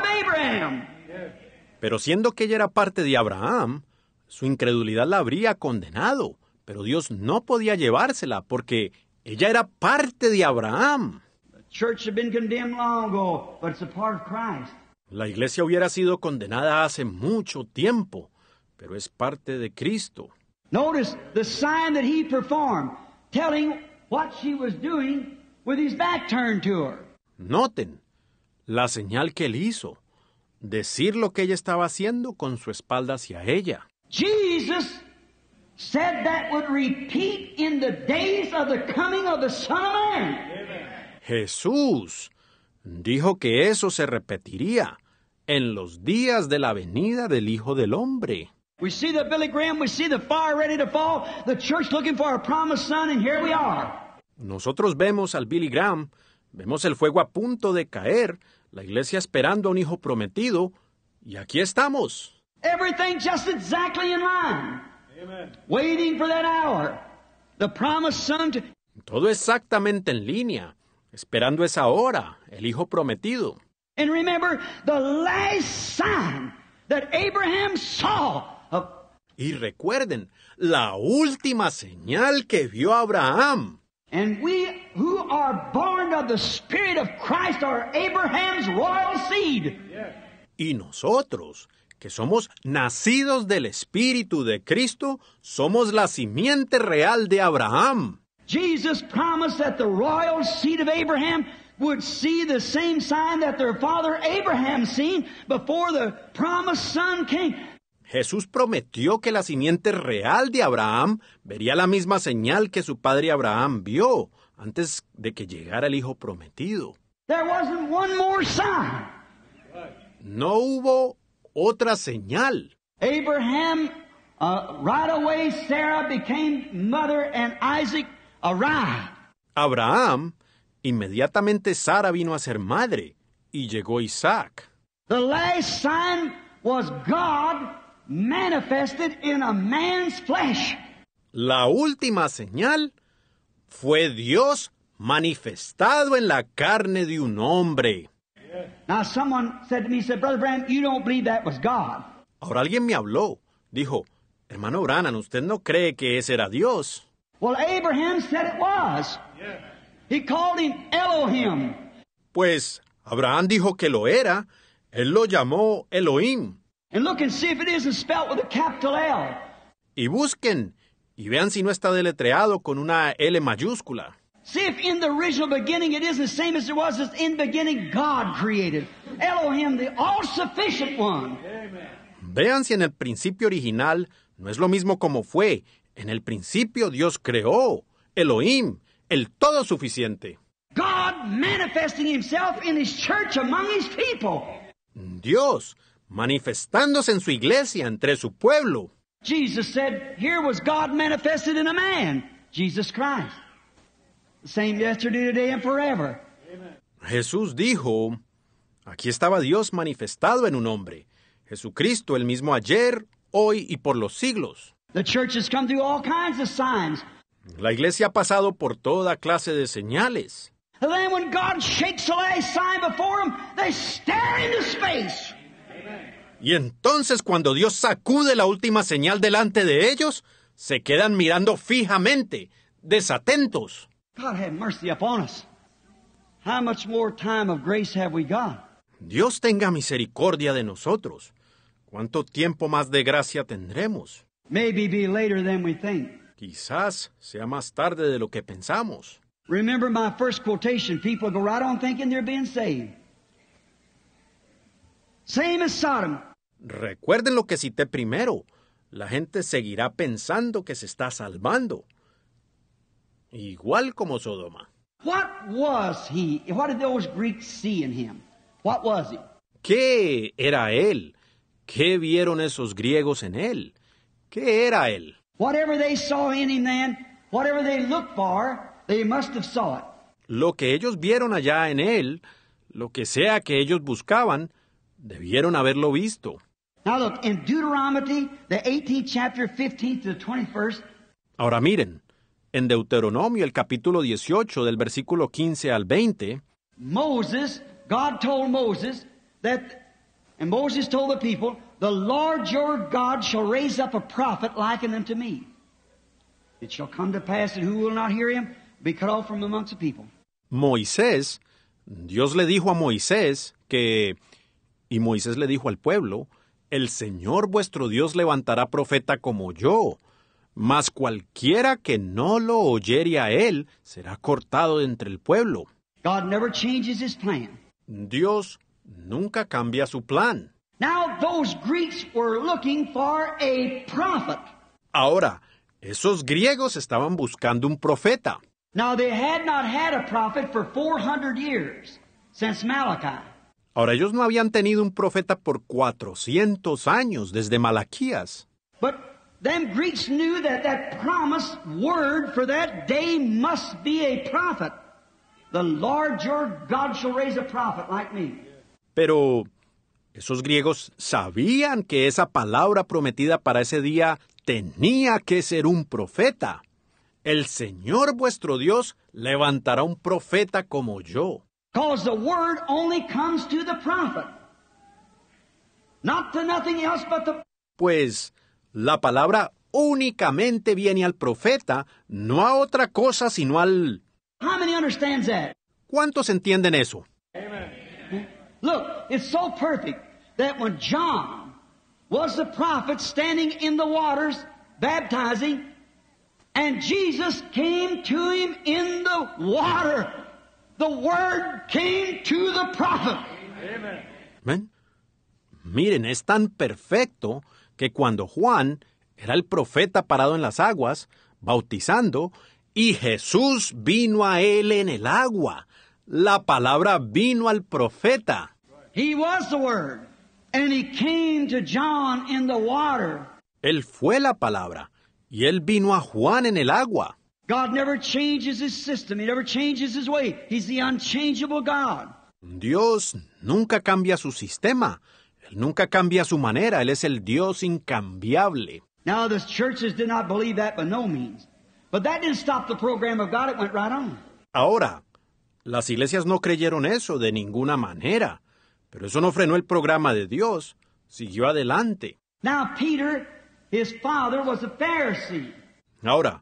Abraham. Pero siendo que ella era parte de Abraham, su incredulidad la habría condenado, pero Dios no podía llevársela porque ella era parte de Abraham. La iglesia hubiera sido condenada hace mucho tiempo, pero es parte de Cristo. Notice the sign that he performed, telling what she was doing with his back turned to her. Noten la señal que él hizo, decir lo que ella estaba haciendo con su espalda hacia ella. said that would repeat in the days of the coming of the Son of Man. Jesús dijo que eso se repetiría en los días de la venida del Hijo del Hombre. We see the Billy Graham, we see the fire ready to fall, the church looking for a promised son, and here we are. Nosotros vemos al Billy Graham, vemos el fuego a punto de caer, la iglesia esperando a un hijo prometido, y aquí estamos. Everything just exactly in line. Amen. Waiting for that hour. The promised son to... Todo exactamente en línea, esperando esa hora, el hijo prometido. And remember the last sign that Abraham saw y recuerden, la última señal que vio Abraham. And we who are born of the Spirit of Christ are Abraham's royal seed. Y nosotros, que somos nacidos del Espíritu de Cristo, somos la simiente real de Abraham. Jesus promised that the royal seed of Abraham would see the same sign that their father Abraham seen before the promised son came. Jesús prometió que la simiente real de Abraham vería la misma señal que su padre Abraham vio antes de que llegara el hijo prometido. No hubo otra señal. Abraham, uh, right away Sarah became mother and Isaac arrived. Abraham, inmediatamente Sara vino a ser madre y llegó Isaac. The last sign was God manifested in a man's flesh. La última señal fue Dios manifestado en la carne de un hombre. Ahora alguien me habló, dijo, hermano Branham, usted no cree que ese era Dios. Well, Abraham said it was. He called him Elohim. Pues Abraham dijo que lo era. Él lo llamó Elohim. And and look see if it spelled with a capital L. Y busquen y vean si no está deletreado con una L mayúscula. See if in the original beginning it is the same as it was as in beginning God created. Elohim, the all-sufficient one. Amen. Vean si en el principio original no es lo mismo como fue. En el principio Dios creó. Elohim, el todo suficiente. God manifesting himself in his church among his people. Dios manifestándose en su iglesia, entre su pueblo. Jesus said, here was God manifested in a man, Jesus Christ. same yesterday, today and forever. Amen. Jesús dijo, aquí estaba Dios manifestado en un hombre, Jesucristo el mismo ayer, hoy y por los siglos. The church has come through all kinds of signs. La iglesia ha pasado por toda clase de señales. And then when God shakes away sign before them, they stare into space. Y entonces cuando Dios sacude la última señal delante de ellos, se quedan mirando fijamente, desatentos. Dios tenga misericordia de nosotros. ¿Cuánto tiempo más de gracia tendremos? Quizás sea más tarde de lo que pensamos. Remember my first quotation, people go right on thinking they're being saved. Same as Sodom. Recuerden lo que cité primero. La gente seguirá pensando que se está salvando. Igual como Sodoma. ¿Qué era él? ¿Qué vieron esos griegos en él? ¿Qué era él? Lo que ellos vieron allá en él, lo que sea que ellos buscaban, debieron haberlo visto. Now in Deuteronomy, the 18th chapter, 15 to the 21st. Ahora miren, en Deuteronomio, el capítulo 18, del versículo 15 al 20. Moses, God told Moses that, and Moses told the people, the Lord your God shall raise up a prophet like unto me. It shall come to pass that who will not hear him be cut off from amongst the people. Moisés, Dios le dijo a Moisés que, y Moisés le dijo al pueblo, el Señor vuestro Dios levantará profeta como yo, mas cualquiera que no lo oyere a él será cortado de entre el pueblo. Dios nunca cambia su plan. Ahora, esos griegos estaban buscando un profeta. Now they had not had a prophet for 400 years since Malachi. Ahora ellos no habían tenido un profeta por 400 años desde Malaquías. Pero esos griegos sabían que esa palabra prometida para ese día tenía que ser un profeta. El Señor vuestro Dios levantará un profeta como yo. Cause the word only comes to the prophet. Not to nothing else but the... Pues la palabra únicamente viene al profeta, no a otra cosa sino al... How many understands that? ¿Cuántos entienden eso? Amen. Look, it's so perfect that when John was the prophet standing in the waters baptizing, and Jesus came to him in the water. Miren, es tan perfecto que cuando Juan era el profeta parado en las aguas, bautizando, y Jesús vino a él en el agua. La palabra vino al profeta. Él fue la palabra, y él vino a Juan en el agua. God never changes his system. He never changes his way. He's the unchangeable God. Dios nunca cambia su sistema. Él nunca cambia su manera. Él es el Dios incambiable. Now the churches did not believe that by no means. But that didn't stop the program of God. It went right on. Ahora, las iglesias no creyeron eso de ninguna manera. Pero eso no frenó el programa de Dios. Siguió adelante. Now Peter, his father was a Pharisee. Ahora,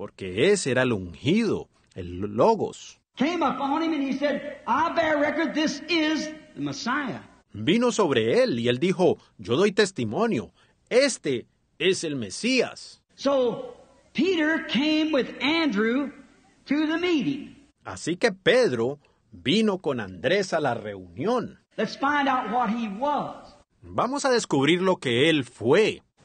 porque ese era el ungido, el Logos. Vino sobre él y él dijo, yo doy testimonio, este es el Mesías. Así que Pedro vino con Andrés a la reunión. Vamos a descubrir lo que él fue.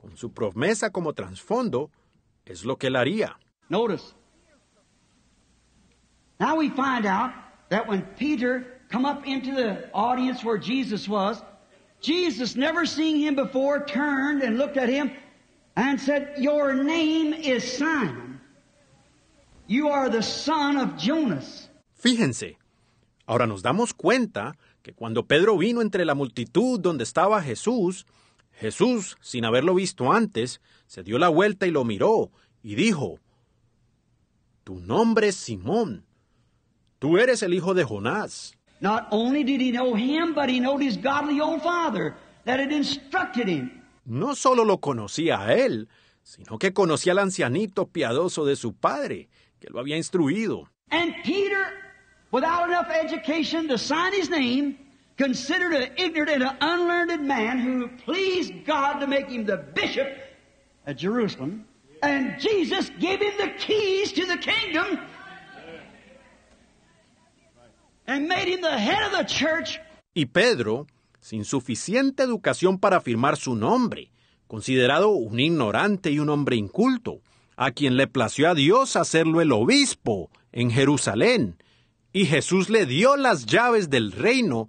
con su promesa como trasfondo, es lo que él haría. Notice. Now we find out that when Peter come up into the audience where Jesus was, Jesus, never seeing him before, turned and looked at him and said, Your name is Simon. You are the son of Jonas. Fíjense, ahora nos damos cuenta que cuando Pedro vino entre la multitud donde estaba Jesús, Jesús, sin haberlo visto antes, se dio la vuelta y lo miró, y dijo, Tu nombre es Simón, tú eres el hijo de Jonás. No solo lo conocía a él, sino que conocía al ancianito piadoso de su padre, que lo había instruido. And Peter, without enough education to sign his name, considered an ignorant and an unlearned man who pleased God to make him the bishop at Jerusalem, and Jesus gave him the keys to the kingdom and made him the head of the church. Y Pedro, sin suficiente educación para firmar su nombre, considerado un ignorante y un hombre inculto, a quien le plació a Dios hacerlo el obispo en Jerusalén, y Jesús le dio las llaves del reino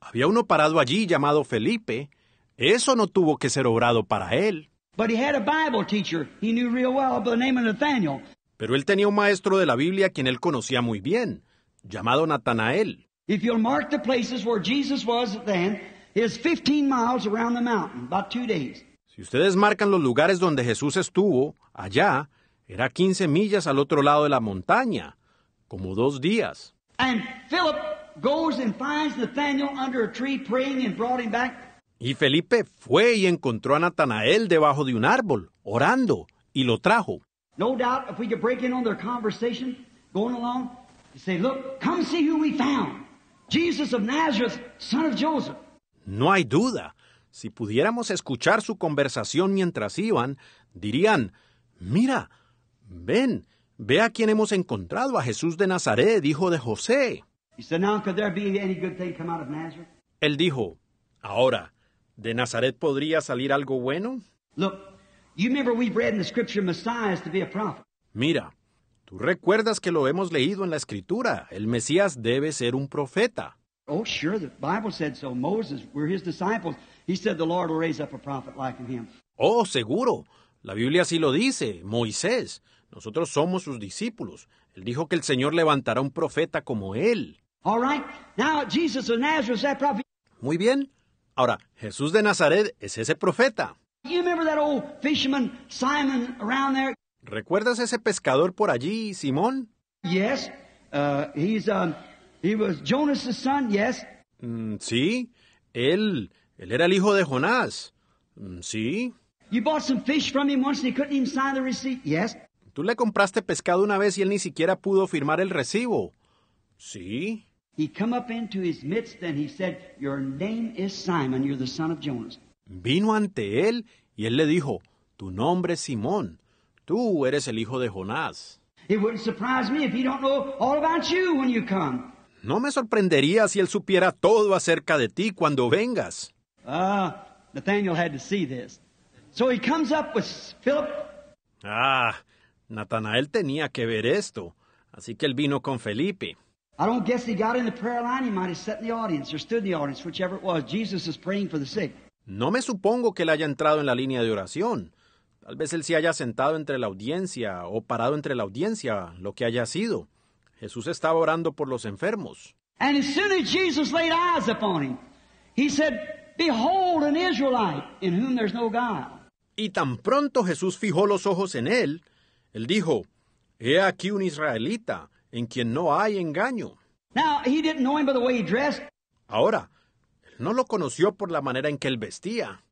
Había uno parado allí llamado Felipe. Eso no tuvo que ser obrado para él. Pero él tenía un maestro de la Biblia quien él conocía muy bien, llamado Natanael. Si ustedes marcan los lugares donde Jesús estuvo, allá, era 15 millas al otro lado de la montaña, como dos días. Y Felipe fue y encontró a Natanael debajo de un árbol, orando, y lo trajo. No hay duda. Si pudiéramos escuchar su conversación mientras iban, dirían, mira, ven, Ve a quien hemos encontrado, a Jesús de Nazaret, hijo de José. Él dijo, ahora, ¿de Nazaret podría salir algo bueno? Mira, tú recuerdas que lo hemos leído en la Escritura, el Mesías debe ser un profeta. Oh, Oh, seguro. La Biblia sí lo dice, Moisés. Nosotros somos sus discípulos. Él dijo que el Señor levantará un profeta como él. Muy bien. Ahora, Jesús de Nazaret es ese profeta. ¿Recuerdas ese pescador por allí, Simón? Uh, um, mm, sí, él, él era el hijo de Jonás. sí. Tú le compraste pescado una vez y él ni siquiera pudo firmar el recibo. Sí. Vino ante él y él le dijo, Tu nombre es Simón, tú eres el hijo de Jonás. No me sorprendería si él supiera todo acerca de ti cuando vengas. Ah, Nathaniel had to see this. So he comes up with Philip. Ah, Natanael tenía que ver esto, así que él vino con Felipe. No me supongo que él haya entrado en la línea de oración. Tal vez él se haya sentado entre la audiencia o parado entre la audiencia, lo que haya sido. Jesús estaba orando por los enfermos. he no Y tan pronto Jesús fijó los ojos en él, él dijo, He aquí un israelita en quien no hay engaño. Ahora, él no lo conoció por la manera en que él vestía.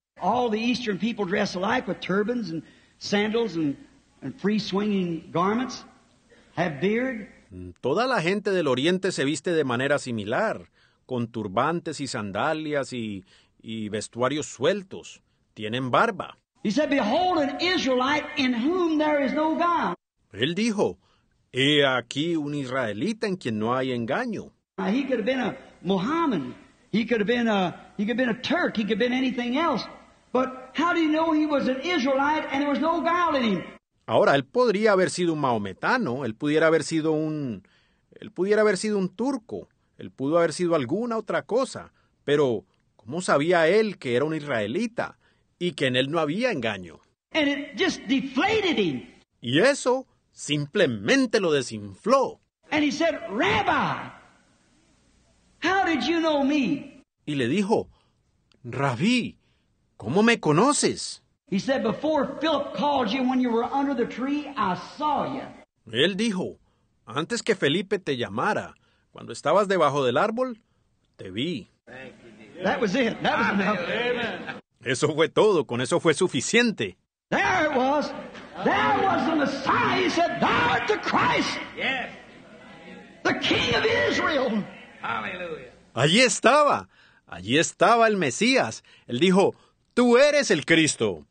Toda la gente del Oriente se viste de manera similar, con turbantes y sandalias y, y vestuarios sueltos. Tienen barba. He said, Behold an Israelite in whom there is no God. Él dijo, He aquí un israelita en quien no hay engaño. he could have been a Mohammed. He could have been a he could have been a Turk. He could have been anything else. But how do you know he was an Israelite and there was no God in him? Ahora él podría haber sido un maometano, él pudiera haber sido un él pudiera haber sido un turco, él pudo haber sido alguna otra cosa, pero ¿cómo sabía él que era un israelita? y que en él no había engaño. Y eso simplemente lo desinfló. Y le dijo, Rabí, ¿cómo me conoces? Él dijo, antes que Felipe te llamara, cuando estabas debajo del árbol, te vi. Eso fue todo, con eso fue suficiente. There it was. There was the Messiah. He said, Thou art the Christ. Yes. The King of Israel. Hallelujah. Allí estaba. Allí estaba el Mesías. Él dijo, Tú eres el Cristo,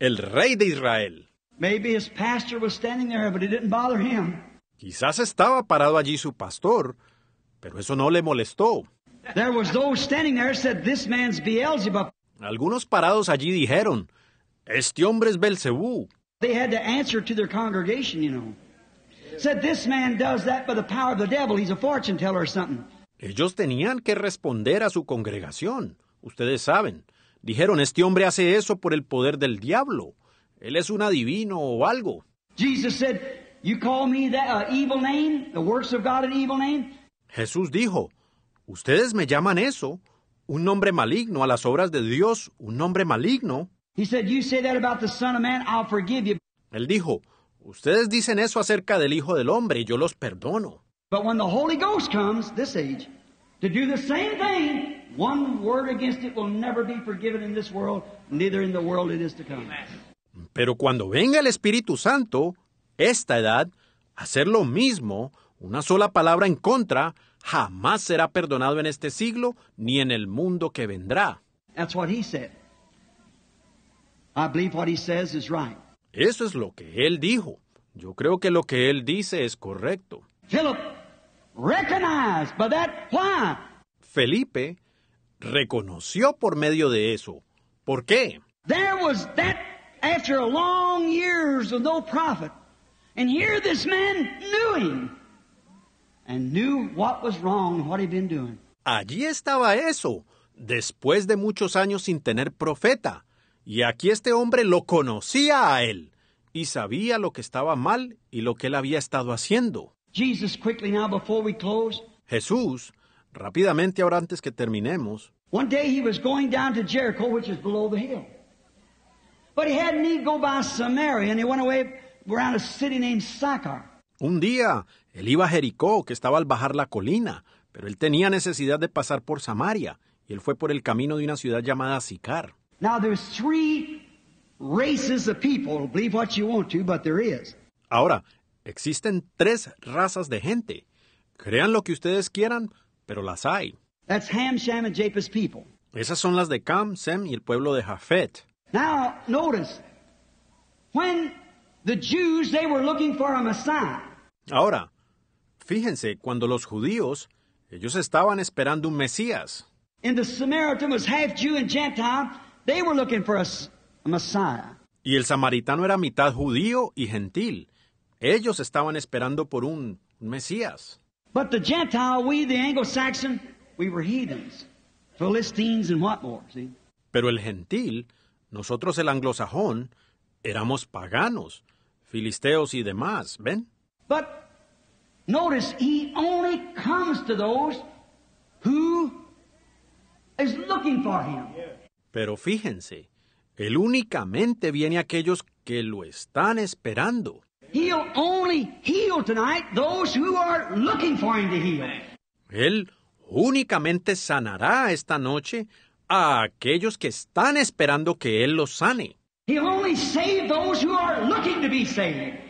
el Rey de Israel. Maybe his pastor was standing there, but it didn't bother him. Quizás estaba parado allí su pastor, pero eso no le molestó. There was those standing there said, "This man's Beelzebub." Algunos parados allí dijeron, este hombre es Belcebú. They had to answer to their congregation, you know. Said this man does that by the power of the devil, he's a fortune teller or something. Ellos tenían que responder a su congregación. Ustedes saben, dijeron, este hombre hace eso por el poder del diablo. Él es un adivino o algo. Jesus said, you call me that uh, evil name, the works of God an evil name? Jesús dijo, ustedes me llaman eso, un nombre maligno a las obras de Dios, un nombre maligno. Él dijo, ustedes dicen eso acerca del Hijo del Hombre, y yo los perdono. Pero cuando venga el Espíritu Santo, esta edad, hacer lo mismo, una sola palabra en contra, jamás será perdonado en este siglo ni en el mundo que vendrá. Eso es lo que él dijo. Yo creo que lo que él dice es correcto. that why. Felipe reconoció por medio de eso. ¿Por qué? There was that after long years of no prophet. And here this man knew him and knew what was wrong, what he'd been doing. Allí estaba eso, después de muchos años sin tener profeta. Y aquí este hombre lo conocía a él y sabía lo que estaba mal y lo que él había estado haciendo. Jesus, quickly now before we close. Jesús, rápidamente ahora antes que terminemos. One day he was going down to Jericho, which is below the hill. But he had need go by Samaria, and he went away around a city named Sychar. Un día, él iba a Jericó, que estaba al bajar la colina, pero él tenía necesidad de pasar por Samaria, y él fue por el camino de una ciudad llamada Sicar. Ahora, existen tres razas de gente. Crean lo que ustedes quieran, pero las hay. Esas son las de Cam, Sem y el pueblo de Jafet. Now, notice, when the Jews, they were looking for a Messiah. Ahora, fíjense, cuando los judíos, ellos estaban esperando un Mesías. Y el samaritano era mitad judío y gentil. Ellos estaban esperando por un Mesías. Pero el gentil, nosotros el anglosajón, éramos paganos, filisteos y demás, ¿ven? But notice, He only comes to those who is looking for Him. Pero fíjense, Él únicamente viene a aquellos que lo están esperando. He'll only heal tonight those who are looking for Him to heal. Él únicamente sanará esta noche a aquellos que están esperando que Él los sane. He'll only save those who are looking to be saved.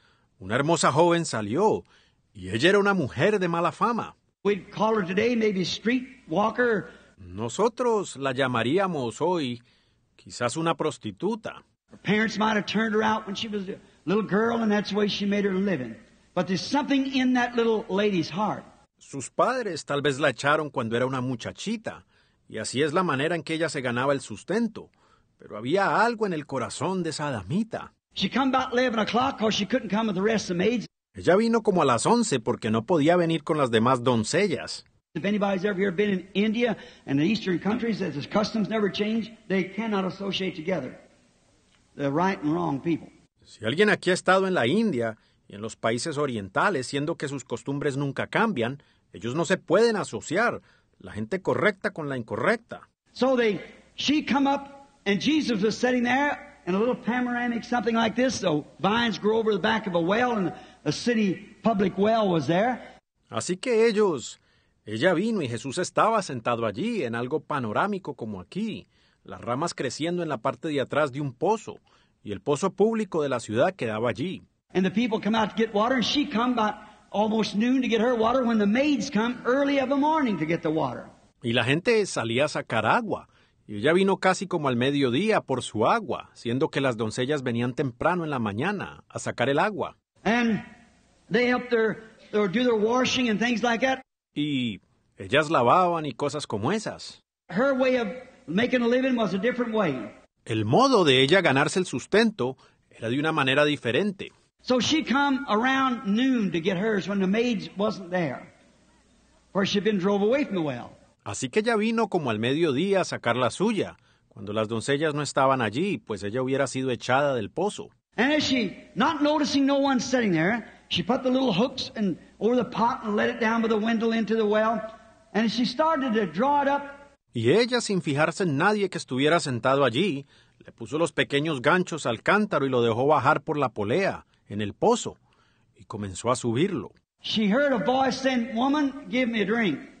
una hermosa joven salió, y ella era una mujer de mala fama. Nosotros la llamaríamos hoy quizás una prostituta. Sus padres tal vez la echaron cuando era una muchachita, y así es la manera en que ella se ganaba el sustento. Pero había algo en el corazón de esa damita. Ella vino como a las once porque no podía venir con las demás doncellas. Si alguien aquí ha estado en la India y en los países orientales, siendo que sus costumbres nunca cambian, ellos no se pueden asociar, la gente correcta con la incorrecta. So they, she come up and Jesus was sitting there and a little panoramic something like this. The vines grew over the back of a well, and a city public well was there. Así que ellos, ella vino y Jesús estaba sentado allí en algo panorámico como aquí, las ramas creciendo en la parte de atrás de un pozo, y el pozo público de la ciudad quedaba allí. And the people come out to get water, and she come about almost noon to get her water when the maids come early of the morning to get the water. Y la gente salía a sacar agua y ella vino casi como al mediodía por su agua, siendo que las doncellas venían temprano en la mañana a sacar el agua. Y ellas lavaban y cosas como esas. El modo de ella ganarse el sustento era de una manera diferente. So she come around noon to get hers when the maids wasn't there, or she'd been drove away from the well. Así que ella vino como al mediodía a sacar la suya, cuando las doncellas no estaban allí, pues ella hubiera sido echada del pozo. Y ella, sin fijarse en nadie que estuviera sentado allí, le puso los pequeños ganchos al cántaro y lo dejó bajar por la polea, en el pozo, y comenzó a subirlo. She heard a voice Woman, give me a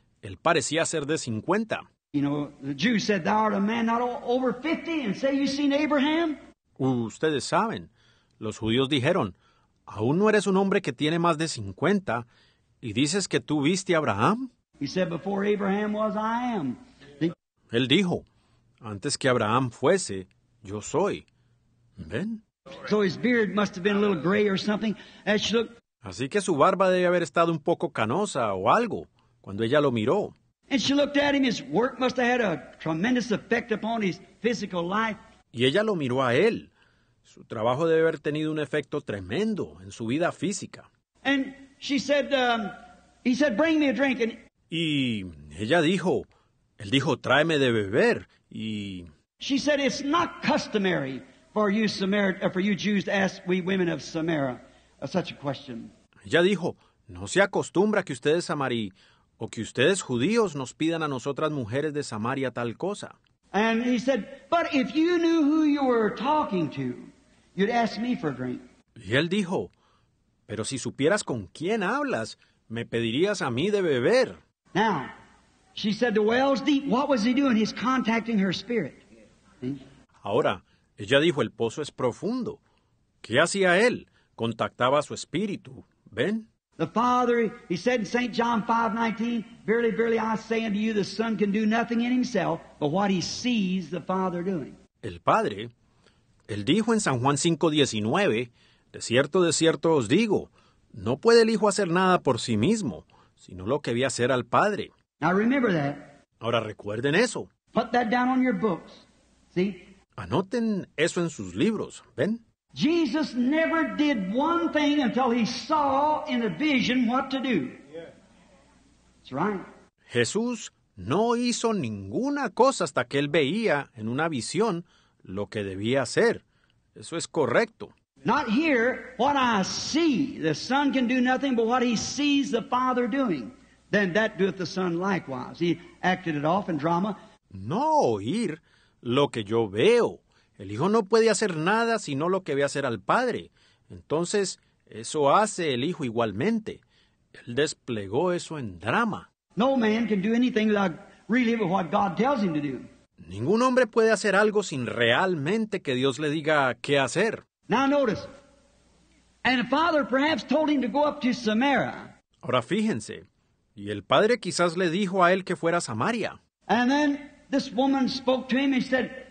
Él parecía ser de 50. Ustedes saben, los judíos dijeron, ¿aún no eres un hombre que tiene más de 50 y dices que tú viste a Abraham? Él dijo, antes que Abraham fuese, yo soy. ¿Ven? Así que su barba debe haber estado un poco canosa o algo cuando ella lo miró. Y ella lo miró a él. Su trabajo debe haber tenido un efecto tremendo en su vida física. Y ella dijo, él dijo, tráeme de beber. Y Ella dijo, No se acostumbra que ustedes samarí, o que ustedes judíos nos pidan a nosotras mujeres de Samaria tal cosa. Y él dijo, pero si supieras con quién hablas, me pedirías a mí de beber. Ahora, ella dijo, el pozo es profundo. ¿Qué hacía él? Contactaba su espíritu. ¿Ven? The Father, he said in St. John 5, 19, Verily, verily, I say unto you, the Son can do nothing in himself, but what he sees the Father doing. El Padre, él dijo en San Juan 5, 19, De cierto, de cierto os digo, no puede el Hijo hacer nada por sí mismo, sino lo que ve hacer al Padre. Now remember that. Ahora recuerden eso. Put that down on your books. See? Anoten eso en sus libros, ¿ven? Jesus never did one thing until he saw in a vision what to do. That's right. Jesús no hizo ninguna cosa hasta que él veía en una visión lo que debía hacer. Eso es correcto. Not here, what I see. The Son can do nothing but what he sees the Father doing. Then that doeth the Son likewise. He acted it off in drama. No oír lo que yo veo El Hijo no puede hacer nada sino lo que ve hacer al Padre. Entonces, eso hace el Hijo igualmente. Él desplegó eso en drama. No Ningún hombre puede hacer algo sin realmente que Dios le diga qué hacer. Ahora fíjense, y el padre quizás le dijo a él que fuera a Samaria. And then this woman spoke to him and said,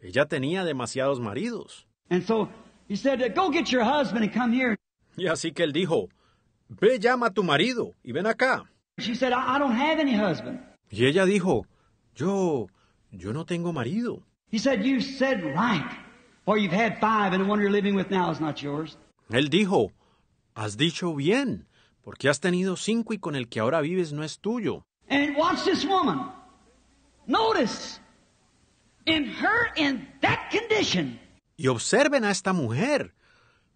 Ella tenía demasiados maridos. Y así que él dijo, ve llama a tu marido y ven acá. Y ella dijo, yo, yo no tengo marido. Él dijo, has dicho bien, porque has tenido cinco y con el que ahora vives no es tuyo in her in that condition. Y observen a esta mujer.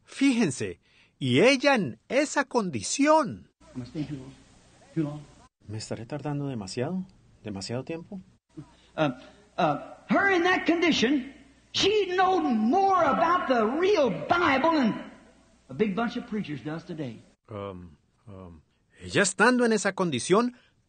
Fíjense, y ella en esa condición. ¿Me estaré tardando demasiado? ¿Demasiado tiempo? Uh, uh, her in that condition, she knows more about the real Bible than a big bunch of preachers does today. Um, um, ella estando en esa condición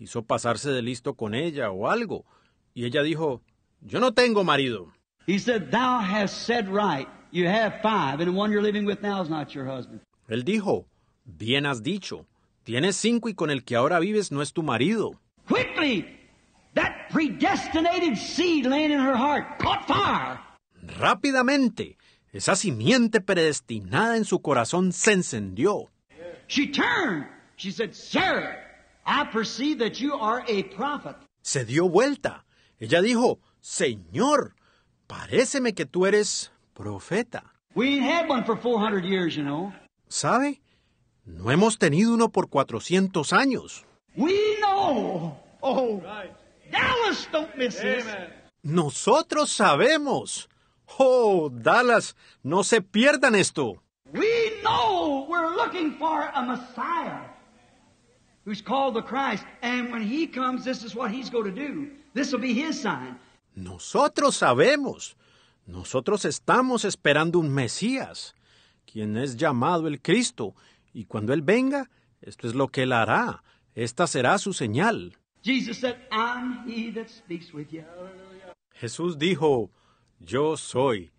quiso pasarse de listo con ella o algo. Y ella dijo, yo no tengo marido. Él dijo, bien has dicho. Tienes cinco y con el que ahora vives no es tu marido. Quickly, that predestinated seed in her heart caught Rápidamente, esa simiente predestinada en su corazón se encendió. She turned. She said, Sir, I perceive that you are a prophet. Se dio vuelta. Ella dijo, Señor, paréceme que tú eres profeta. We had one for 400 years, you know. ¿Sabe? No hemos tenido uno por 400 años. We know. Oh, right. Dallas, don't miss this. Nosotros sabemos. Oh, Dallas, no se pierdan esto. We know we're looking for a Messiah who's called the Christ. And when he comes, this is what he's going to do. This will be his sign. Nosotros sabemos. Nosotros estamos esperando un Mesías, quien es llamado el Cristo. Y cuando él venga, esto es lo que él hará. Esta será su señal. Jesus said, I'm he that speaks with you. Jesús dijo, Yo soy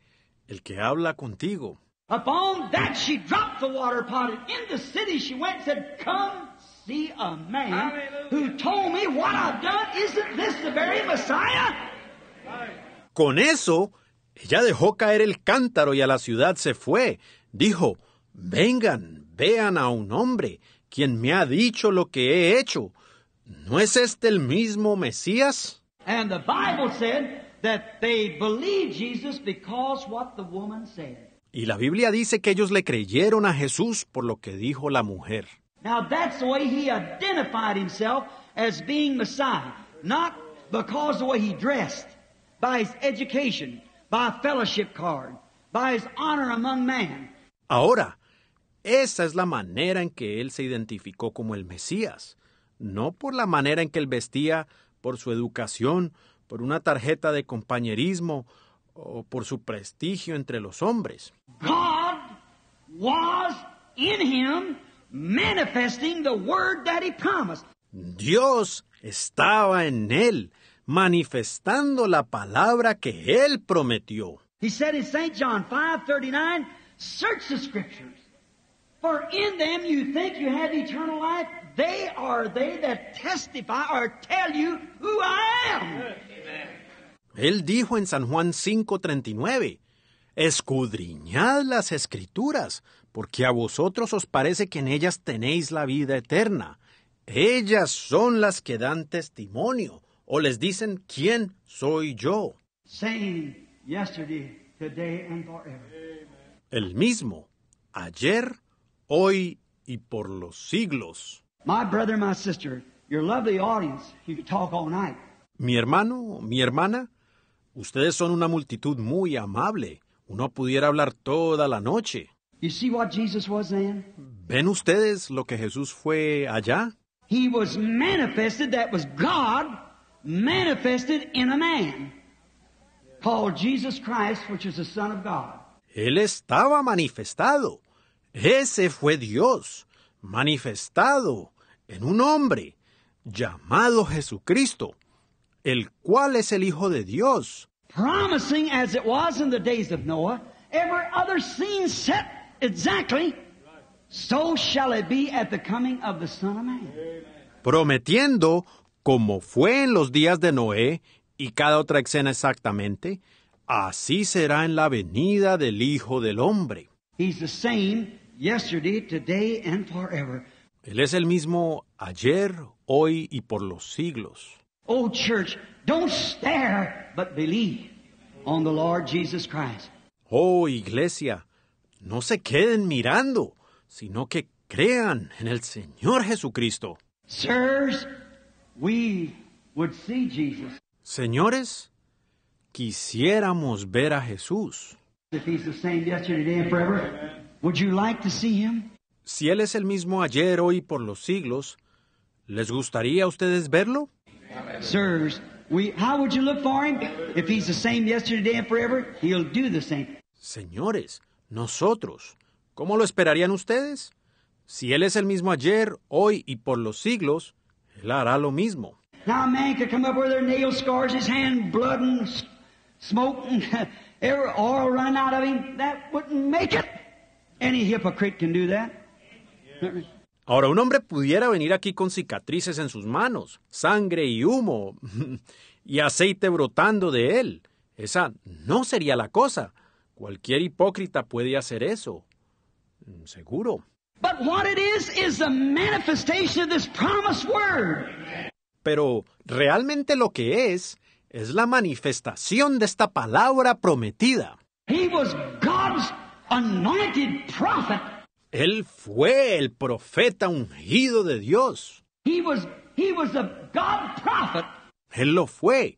el que habla contigo. Upon that she dropped the water pot and in the city she went and said, Come con eso, ella dejó caer el cántaro y a la ciudad se fue. Dijo, vengan, vean a un hombre, quien me ha dicho lo que he hecho. ¿No es este el mismo Mesías? Y la Biblia dice que ellos le creyeron a Jesús por lo que dijo la mujer. Now that's the way he identified himself as being Messiah. Not because the way he dressed, by his education, by a fellowship card, by his honor among man. Ahora, esa es la manera en que él se identificó como el Mesías, no por la manera en que él vestía, por su educación, por una tarjeta de compañerismo o por su prestigio entre los hombres. God was in him manifesting the word that he promised. Dios estaba en él, manifestando la palabra que él prometió. He said in St. John 5:39, "Search the scriptures, for in them you think you have eternal life; they are they that testify or tell you who I am." Él dijo en San Juan 5:39, "Escudriñad las escrituras, porque a vosotros os parece que en ellas tenéis la vida eterna. Ellas son las que dan testimonio, o les dicen quién soy yo. El mismo, ayer, hoy y por los siglos. Mi hermano, mi hermana, ustedes son una multitud muy amable. Uno pudiera hablar toda la noche. You see what Jesus was then? ¿Ven ustedes lo que Jesús fue allá? He was manifested, that was God manifested in a man, called Jesus Christ, which is the Son of God. Él estaba manifestado. Ese fue Dios, manifestado en un hombre llamado Jesucristo, el cual es el Hijo de Dios. Promising as it was in the days of Noah, every other scene set exactly, so shall it be at the coming of the Son of Man. Prometiendo, como fue en los días de Noé y cada otra escena exactamente, así será en la venida del Hijo del Hombre. He's the same yesterday, today, and forever. Él es el mismo ayer, hoy y por los siglos. Oh church, don't stare, but believe on the Lord Jesus Christ. Oh iglesia, no se queden mirando, sino que crean en el Señor Jesucristo. Señores, quisiéramos ver a Jesús. Si Él es el mismo ayer, hoy y por los siglos, ¿les gustaría a ustedes verlo? Señores, nosotros. ¿Cómo lo esperarían ustedes? Si Él es el mismo ayer, hoy y por los siglos, Él hará lo mismo. Ahora, un hombre pudiera venir aquí con cicatrices en sus manos, sangre y humo, <laughs> y aceite brotando de él. Esa no sería la cosa. Cualquier hipócrita puede hacer eso. Seguro. Pero realmente lo que es es la manifestación de esta palabra prometida. Él fue el profeta ungido de Dios. Él lo fue.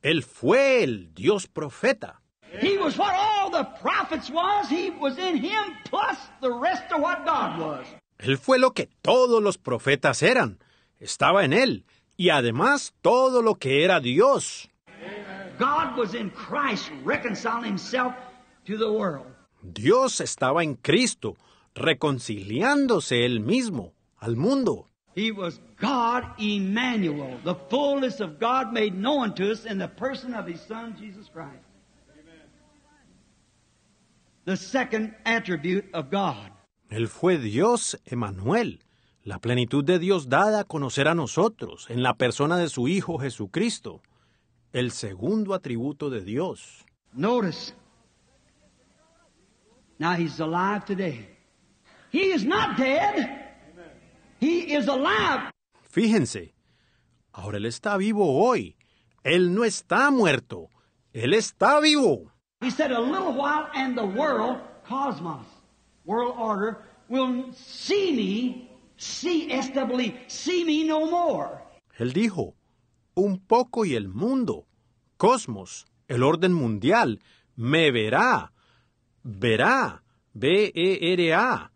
Él fue el Dios profeta. He was what all the prophets was. He was in him plus the rest of what God was. Él fue lo que todos los profetas eran. Estaba en él y además todo lo que era Dios. God was in Christ reconciling himself to the world. Dios estaba en Cristo reconciliándose él mismo al mundo. He was God Emmanuel, the fullness of God made known to us in the person of his son Jesus Christ the second attribute of God. Él fue Dios, Emanuel, la plenitud de Dios dada a conocer a nosotros en la persona de su Hijo Jesucristo, el segundo atributo de Dios. Notice. Now he's alive today. He is not dead. He is alive. Fíjense, ahora él está vivo hoy. Él no está muerto. Él está vivo. He said, a little while and the world, cosmos, world order, will see me, see, S-E-E, see me no more. Él dijo, un poco y el mundo, cosmos, el orden mundial, me verá, verá, B-E-R-A,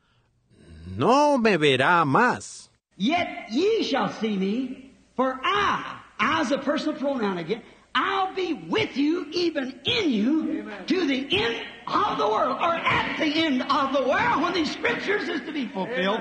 no me verá más. Yet ye shall see me, for I, I is a personal pronoun again, I'll be with you, even in you, to the end of the world, or at the end of the world, when these scriptures is to be fulfilled.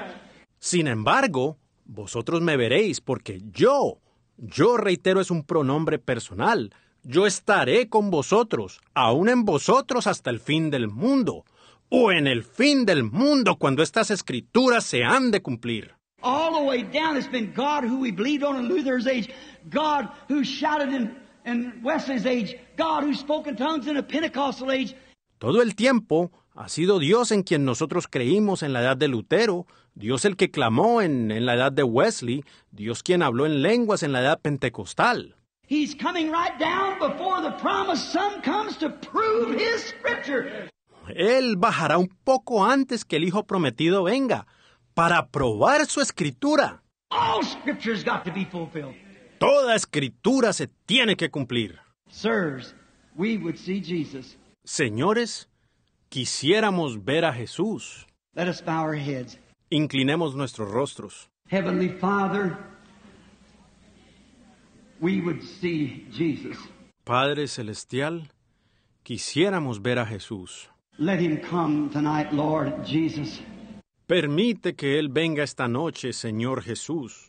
Sin embargo, vosotros me veréis, porque yo, yo reitero, es un pronombre personal. Yo estaré con vosotros, aún en vosotros hasta el fin del mundo, o en el fin del mundo cuando estas escrituras se han de cumplir. All the way down, it's been God who we believed on in Luther's age, God who shouted in todo el tiempo ha sido Dios en quien nosotros creímos en la edad de Lutero, Dios el que clamó en, la edad de Wesley, Dios quien habló en lenguas en la edad pentecostal. Él bajará un poco antes que el hijo prometido venga para probar su escritura. fulfilled. Toda escritura se tiene que cumplir. Señores, quisiéramos ver a Jesús. Inclinemos nuestros rostros. Padre celestial, quisiéramos ver a Jesús. Permite que él venga esta noche, Señor Jesús.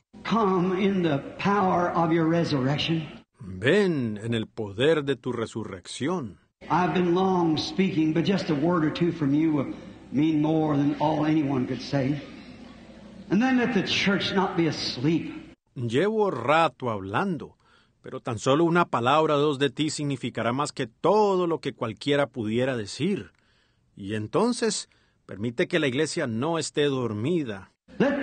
Ven en el poder de tu resurrección. I've been Llevo rato hablando, pero tan solo una palabra o dos de ti significará más que todo lo que cualquiera pudiera decir. Y entonces, permite que la iglesia no esté dormida. Let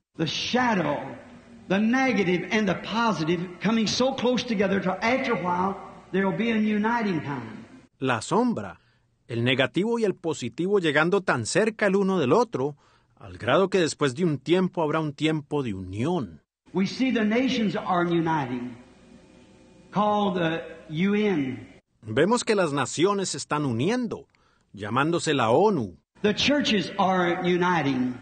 La sombra, el negativo y el positivo llegando tan cerca el uno del otro, al grado que después de un tiempo habrá un tiempo de unión. Vemos que las naciones se están uniendo, llamándose la ONU. The churches are uniting.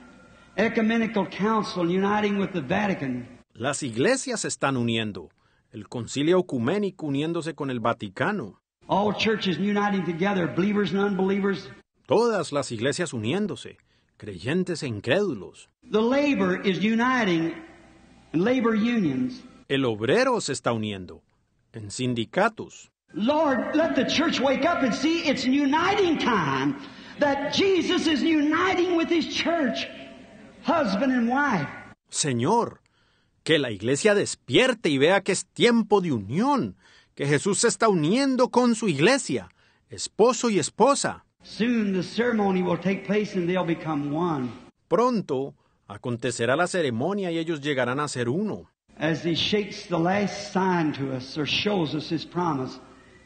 Ecumenical Council uniting with the Vatican. Las iglesias están uniendo. El Concilio Ecuménico uniéndose con el Vaticano. All churches uniting together, believers and unbelievers. Todas las iglesias uniéndose, creyentes e incrédulos. The labor is uniting in labor unions. El obrero se está uniendo en sindicatos. Lord, let the church wake up and see it's uniting time that Jesus is uniting with his church husband and wife. Señor, que la iglesia despierte y vea que es tiempo de unión, que Jesús se está uniendo con su iglesia, esposo y esposa. Soon the ceremony will take place and they'll become one. Pronto acontecerá la ceremonia y ellos llegarán a ser uno. As he shakes the last sign to us or shows us his promise,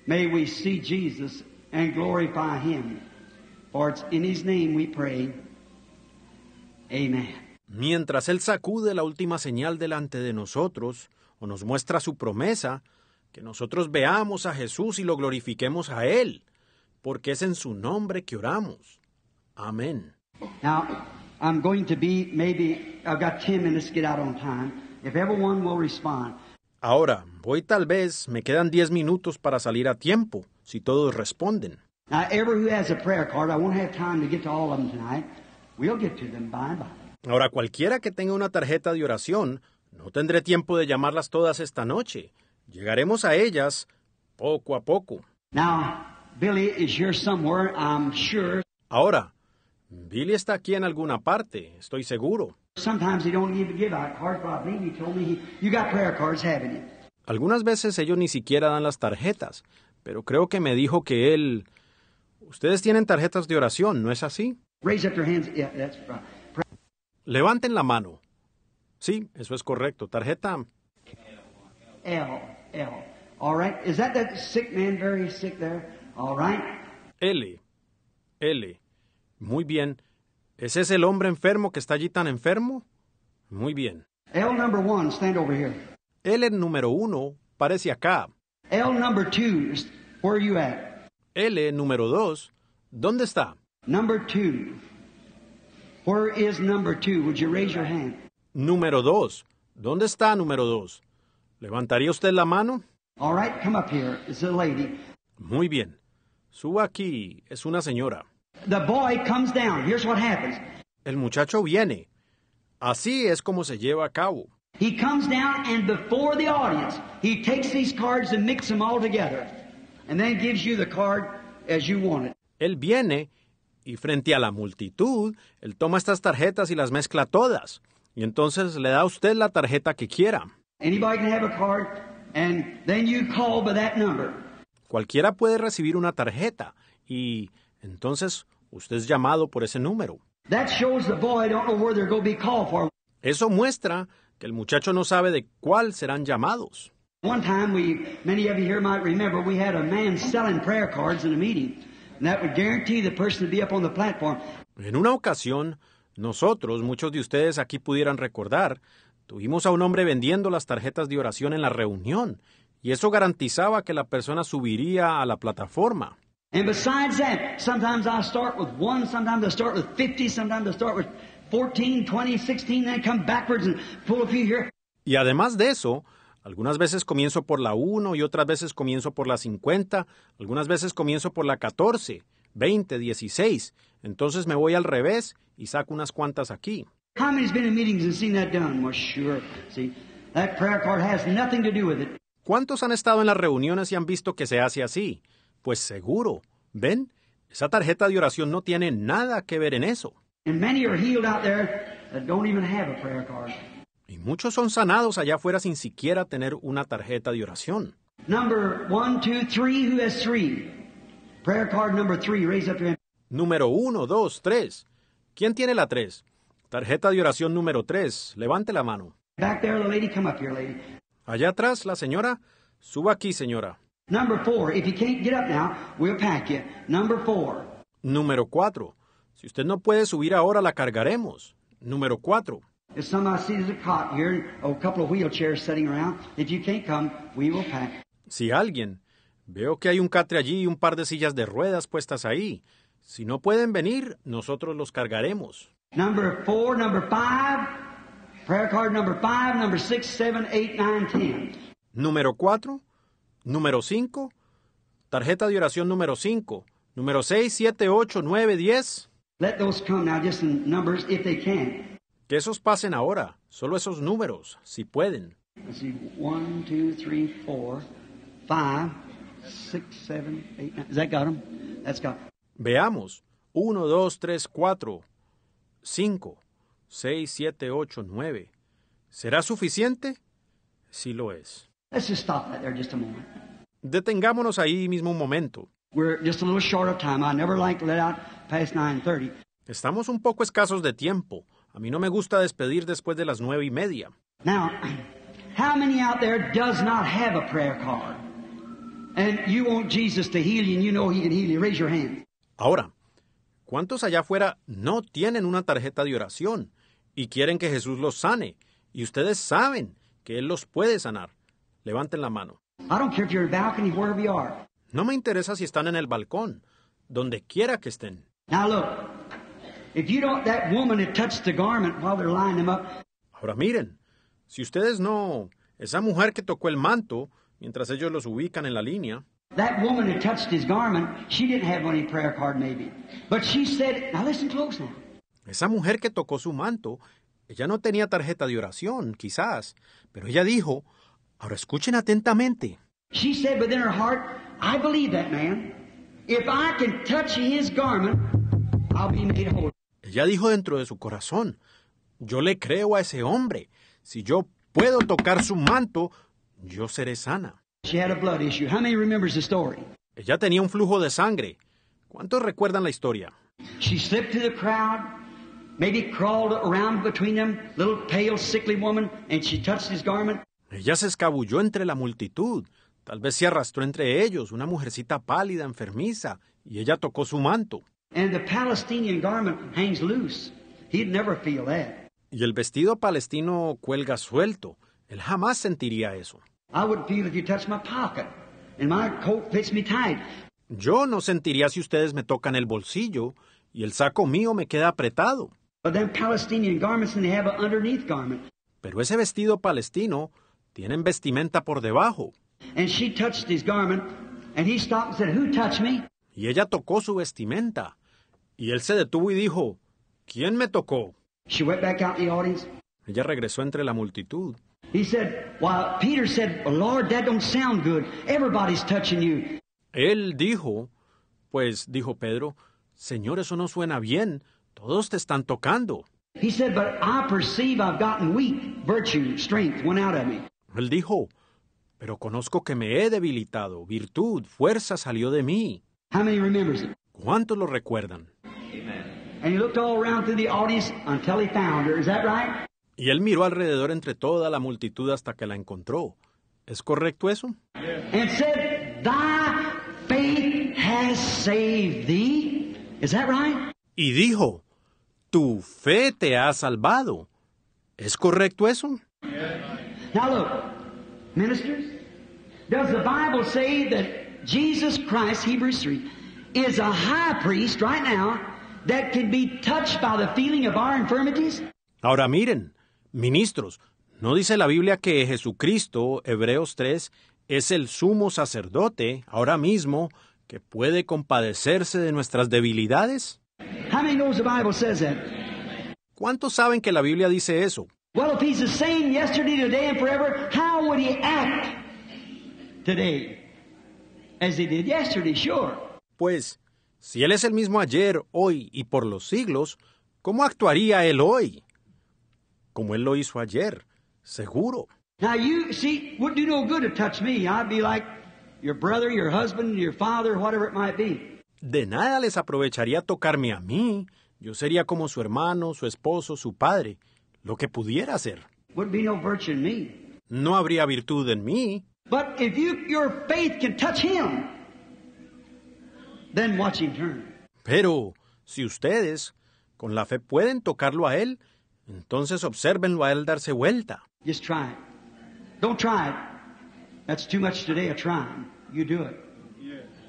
may we see Jesus and glorify him. For it's in his name we pray. Mientras Él sacude la última señal delante de nosotros, o nos muestra su promesa, que nosotros veamos a Jesús y lo glorifiquemos a Él, porque es en su nombre que oramos. Amén. Now, I'm going to be maybe I've got get out on time. If everyone will respond. Ahora, voy tal vez, me quedan 10 minutos para salir a tiempo, si todos responden. Now, everyone who has a prayer card, I won't have time to get to all of them tonight. Ahora cualquiera que tenga una tarjeta de oración, no tendré tiempo de llamarlas todas esta noche. Llegaremos a ellas poco a poco. Ahora, Billy está aquí en alguna parte, estoy seguro. Algunas veces ellos ni siquiera dan las tarjetas, pero creo que me dijo que él... Ustedes tienen tarjetas de oración, ¿no es así? Raise up your hands. Yeah, that's right. Levanten la mano. Sí, eso es correcto. Tarjeta L. L. All right. Is that that sick man very sick there? All right. L. L. Muy bien. ¿Es ese el hombre enfermo que está allí tan enfermo? Muy bien. L number one, stand over here. L número uno, parece acá. L number two, where are you at? L número dos, ¿dónde está? Number two. Where is number two? Would you raise your hand? Número dos. ¿Dónde está número dos? ¿Levantaría usted la mano? All right, come up here. It's a lady. Muy bien. Suba aquí. Es una señora. The boy comes down. Here's what happens. El muchacho viene. Así es como se lleva a cabo. He comes down and before the audience, he takes these cards and mixes them all together and then gives you the card as you want it. Él viene y frente a la multitud, él toma estas tarjetas y las mezcla todas. Y entonces le da a usted la tarjeta que quiera. Cualquiera puede recibir una tarjeta y entonces usted es llamado por ese número. Eso muestra que el muchacho no sabe de cuál serán llamados. One time many of you here might remember, we had a man selling prayer cards in en una ocasión, nosotros, muchos de ustedes aquí pudieran recordar, tuvimos a un hombre vendiendo las tarjetas de oración en la reunión, y eso garantizaba que la persona subiría a la plataforma. Y además de eso, algunas veces comienzo por la 1 y otras veces comienzo por la 50, algunas veces comienzo por la 14, 20, 16. Entonces me voy al revés y saco unas cuantas aquí. ¿Cuántos han estado en las reuniones y han visto que se hace así? Pues seguro. ¿Ven? Esa tarjeta de oración no tiene nada que ver en eso. Y muchos son sanados allá afuera sin siquiera tener una tarjeta de oración. Who has Prayer card number Raise up your hand. Número 1, 2, 3. ¿Quién tiene la 3? Tarjeta de oración número 3. Levante la mano. Back there, the lady. Come up here, lady. Allá atrás, la señora. Suba aquí, señora. Número 4. If you can't get up now, we'll pack you. Número 4. Si usted no puede subir ahora, la cargaremos. Número 4. If somebody uh, sees a cot here a couple of wheelchairs sitting around, if you can't come, we will pack. Si alguien veo que hay un catre allí y un par de sillas de ruedas puestas ahí, si no pueden venir, nosotros los cargaremos. Number 4, number 5 prayer card number five, number six, seven, eight, nine, ten. Número 4, número 5, tarjeta de oración número 5, número 6, 7, 8, 9, 10. Let those come now just in numbers if they can. Que esos pasen ahora, solo esos números, si pueden. Veamos. 1, 2, 3, 4, 5, 6, 7, 8, 9. ¿Será suficiente? Sí lo es. Detengámonos ahí mismo un momento. Estamos un poco escasos de tiempo. A mí no me gusta despedir después de las nueve y media. Ahora, ¿cuántos allá afuera no tienen una tarjeta de oración y quieren que Jesús los sane? Y ustedes saben que Él los puede sanar. Levanten la mano. No me interesa si están en el balcón, donde quiera que estén. Now look, Ahora miren, si ustedes no, esa mujer que tocó el manto mientras ellos los ubican en la línea. That woman who touched his garment, she didn't have any prayer card maybe. But she said, now listen close now. Esa mujer que tocó su manto, ella no tenía tarjeta de oración, quizás, pero ella dijo, ahora escuchen atentamente. She said within her heart, I believe that man. If I can touch his garment, I'll be made whole. Ella dijo dentro de su corazón, yo le creo a ese hombre. Si yo puedo tocar su manto, yo seré sana. Ella tenía un flujo de sangre. ¿Cuántos recuerdan la historia? Ella se escabulló entre la multitud. Tal vez se arrastró entre ellos, una mujercita pálida, enfermiza, y ella tocó su manto. And the Palestinian garment hangs loose. He'd never feel that. Y el vestido palestino cuelga suelto. Él jamás sentiría eso. I would feel if you touched my pocket and my coat fits me tight. Yo no sentiría si ustedes me tocan el bolsillo y el saco mío me queda apretado. But them Palestinian garments and they have an underneath garment. Pero ese vestido palestino tienen vestimenta por debajo. And she touched his garment and he stopped and said, "Who touched me?" Y ella tocó su vestimenta y él se detuvo y dijo, ¿quién me tocó? Ella regresó entre la multitud. Él dijo, pues dijo Pedro, Señor, eso no suena bien. Todos te están tocando. Él dijo, pero conozco que me he debilitado. Virtud, fuerza salió de mí. ¿Cuántos lo recuerdan? Y él miró alrededor entre toda la multitud hasta que la encontró. ¿Es correcto eso? And said, Thy faith has saved thee. Is that right? Y dijo, tu fe te ha salvado. ¿Es correcto eso? Now look, ministers, does the Bible say that Jesus Christ, Hebrews 3, is a high priest right now that can be touched by the feeling of our infirmities? Ahora miren, ministros, ¿no dice la Biblia que Jesucristo, Hebreos 3, es el sumo sacerdote ahora mismo que puede compadecerse de nuestras debilidades? How many knows the Bible says that? ¿Cuántos saben que la Biblia dice eso? Well, if he's the same yesterday, today, and forever, how would he act today as he did yesterday? Sure. Pues, si Él es el mismo ayer, hoy y por los siglos, ¿cómo actuaría Él hoy? Como Él lo hizo ayer, seguro. De nada les aprovecharía tocarme a mí. Yo sería como su hermano, su esposo, su padre, lo que pudiera ser. no habría virtud en mí. But if your faith can pero si ustedes con la fe pueden tocarlo a él, entonces observenlo a él darse vuelta.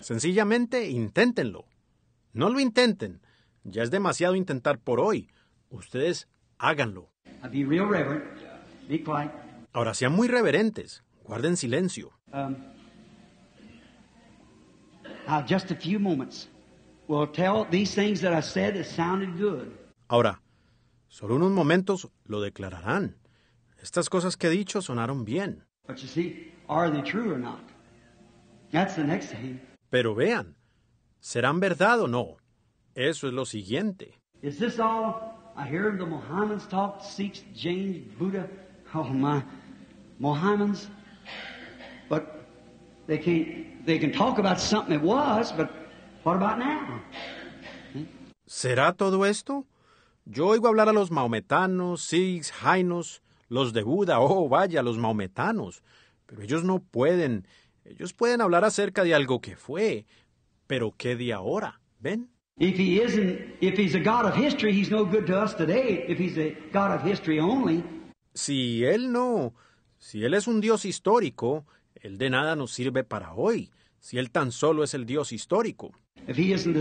Sencillamente inténtenlo. No lo intenten. Ya es demasiado intentar por hoy. Ustedes háganlo. Ahora sean muy reverentes. Guarden silencio. Um, Ahora, solo unos momentos lo declararán. Estas cosas que he dicho sonaron bien. Pero vean, ¿serán verdad o no? Eso es lo siguiente. Is this all I hear the Mohammedans talk, Sikhs, Jains, Buddha? Oh my, but they ¿Será todo esto? Yo oigo hablar a los maometanos, sikhs, jainos, los de Buda, oh vaya, los maometanos, pero ellos no pueden. Ellos pueden hablar acerca de algo que fue, pero ¿qué de ahora? ¿Ven? Si él no, si él es un Dios histórico, él de nada nos sirve para hoy, si él tan solo es el Dios histórico. Si él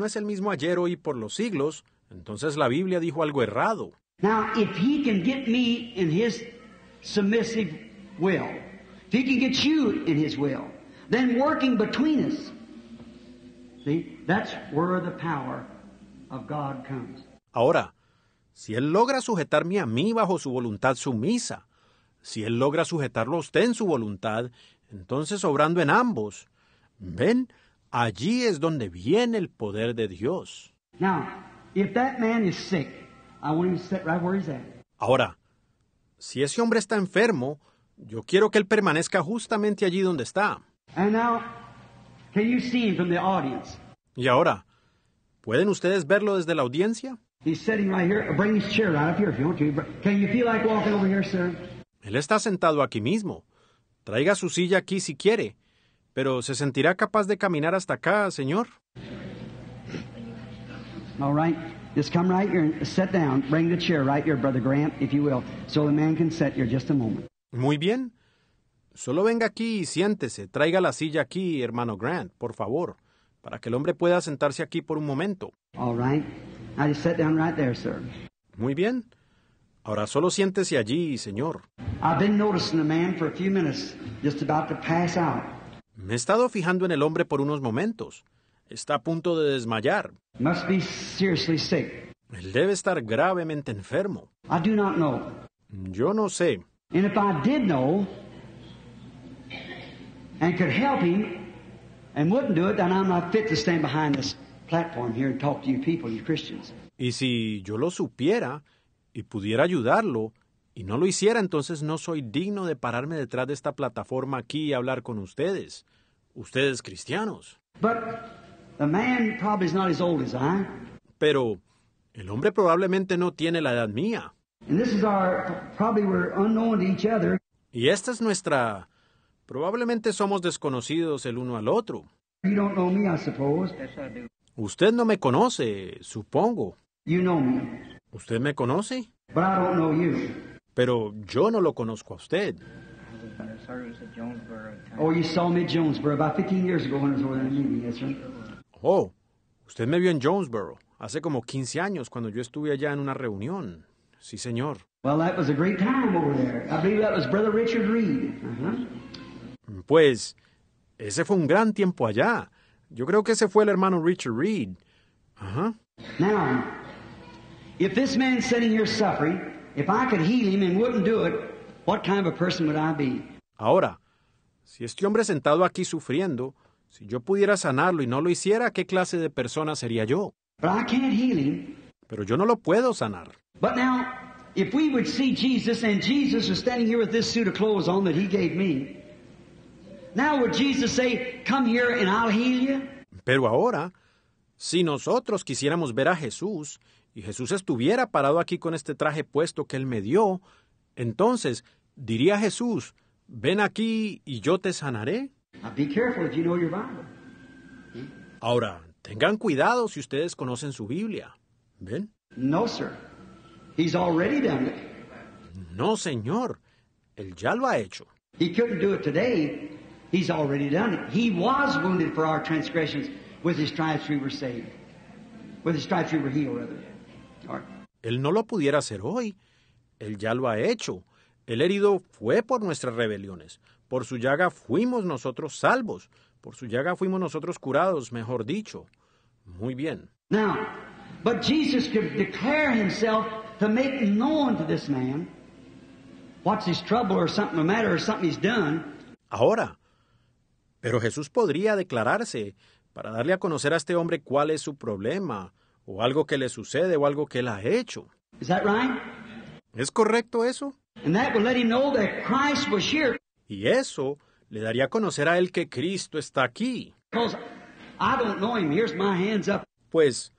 no es el mismo ayer, hoy y por los siglos, entonces la Biblia dijo algo errado. Ahora, si él logra sujetarme a mí bajo su voluntad sumisa, si él logra sujetarlo a usted en su voluntad, entonces obrando en ambos. ¿Ven? Allí es donde viene el poder de Dios. Ahora, si ese hombre está enfermo, yo quiero que él permanezca justamente allí donde está. Y ahora, ¿pueden ustedes verlo desde la audiencia? Él está sentado aquí mismo. Traiga su silla aquí si quiere, pero ¿se sentirá capaz de caminar hasta acá, señor? Muy bien. Solo venga aquí y siéntese. Traiga la silla aquí, hermano Grant, por favor, para que el hombre pueda sentarse aquí por un momento. Muy bien. Ahora solo siéntese allí, señor. Me he estado fijando en el hombre por unos momentos. Está a punto de desmayar. Él debe estar gravemente enfermo. Yo no sé. Y si yo lo supiera y pudiera ayudarlo y no lo hiciera, entonces no soy digno de pararme detrás de esta plataforma aquí y hablar con ustedes, ustedes cristianos. Pero el hombre probablemente no tiene la edad mía. Y esta es nuestra... Probablemente somos desconocidos el uno al otro. Usted no me conoce, supongo. You know me. ¿Usted me conoce? Pero yo no lo conozco a usted. Oh, usted me vio en Jonesboro hace como 15 años cuando yo estuve allá en una reunión. Sí, señor. Uh-huh. Pues ese fue un gran tiempo allá. Yo creo que ese fue el hermano Richard Reed. Ajá. If this man's sitting here suffering, if I could heal him and wouldn't do it, what kind of a person would I be? Ahora, si este hombre sentado aquí sufriendo, si yo pudiera sanarlo y no lo hiciera, ¿qué clase de persona sería yo? But I can't heal him. Pero yo no lo puedo sanar. But now, if we would see Jesus and Jesus was standing here with this suit of clothes on that he gave me, now would Jesus say, "Come here and I'll heal you"? Pero ahora, si nosotros quisiéramos ver a Jesús y Jesús estuviera parado aquí con este traje puesto que Él me dio, entonces diría Jesús, ven aquí y yo te sanaré. Ahora, tengan cuidado si ustedes conocen su Biblia. ¿Ven? No, sir. He's already done it. No, señor. Él ya lo ha hecho. He couldn't do it today. He's already done it. He was wounded for our transgressions. With his stripes we were saved. With his stripes we were healed, él no lo pudiera hacer hoy. Él ya lo ha hecho. El herido fue por nuestras rebeliones. Por su llaga fuimos nosotros salvos. Por su llaga fuimos nosotros curados, mejor dicho. Muy bien. Ahora, pero Jesús podría declararse para darle a conocer a este hombre cuál es su problema o algo que le sucede o algo que él ha hecho. ¿Es correcto eso? Y eso le daría a conocer a él que Cristo está aquí. Pues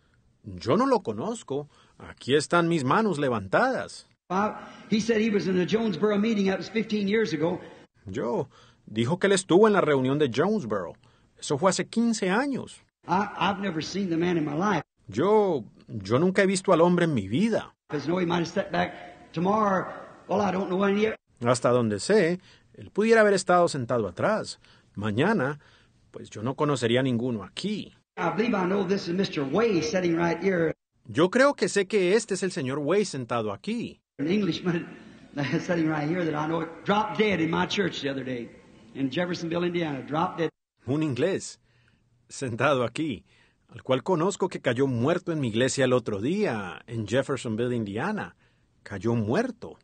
yo no lo conozco. Aquí están mis manos levantadas. Yo dijo que él estuvo en la reunión de Jonesboro. Eso fue hace 15 años. Yo, yo nunca he visto al hombre en mi vida. Hasta donde sé, él pudiera haber estado sentado atrás. Mañana, pues yo no conocería a ninguno aquí. Yo creo que sé que este es el señor Way sentado aquí. <laughs> Un inglés sentado aquí al cual conozco que cayó muerto en mi iglesia el otro día, en Jeffersonville, Indiana. Cayó muerto.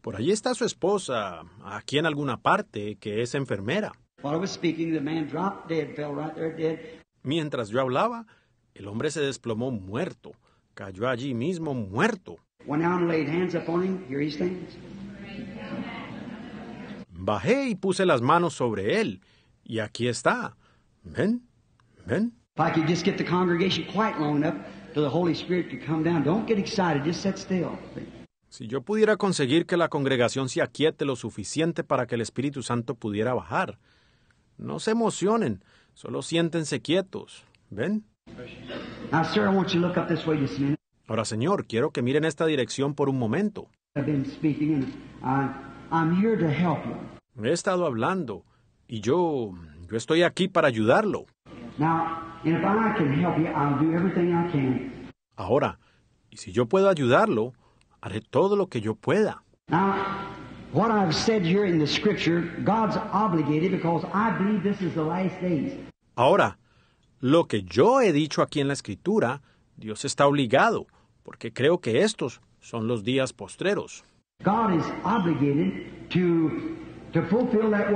Por allí está su esposa, aquí en alguna parte, que es enfermera. Mientras yo hablaba, el hombre se desplomó muerto, cayó allí mismo muerto. Bajé y puse las manos sobre él, y aquí está, ¿Ven? ¿Ven? Si yo pudiera conseguir que la congregación se aquiete lo suficiente para que el Espíritu Santo pudiera bajar. No se emocionen, solo siéntense quietos. ¿Ven? Ahora, Señor, quiero que miren esta dirección por un momento. He estado hablando y yo yo estoy aquí para ayudarlo. Ahora, y si yo puedo ayudarlo, haré todo lo que yo pueda. Ahora, lo que yo he dicho aquí en la Escritura, Dios está obligado, porque creo que estos son los días postreros. God is obligated to, to fulfill that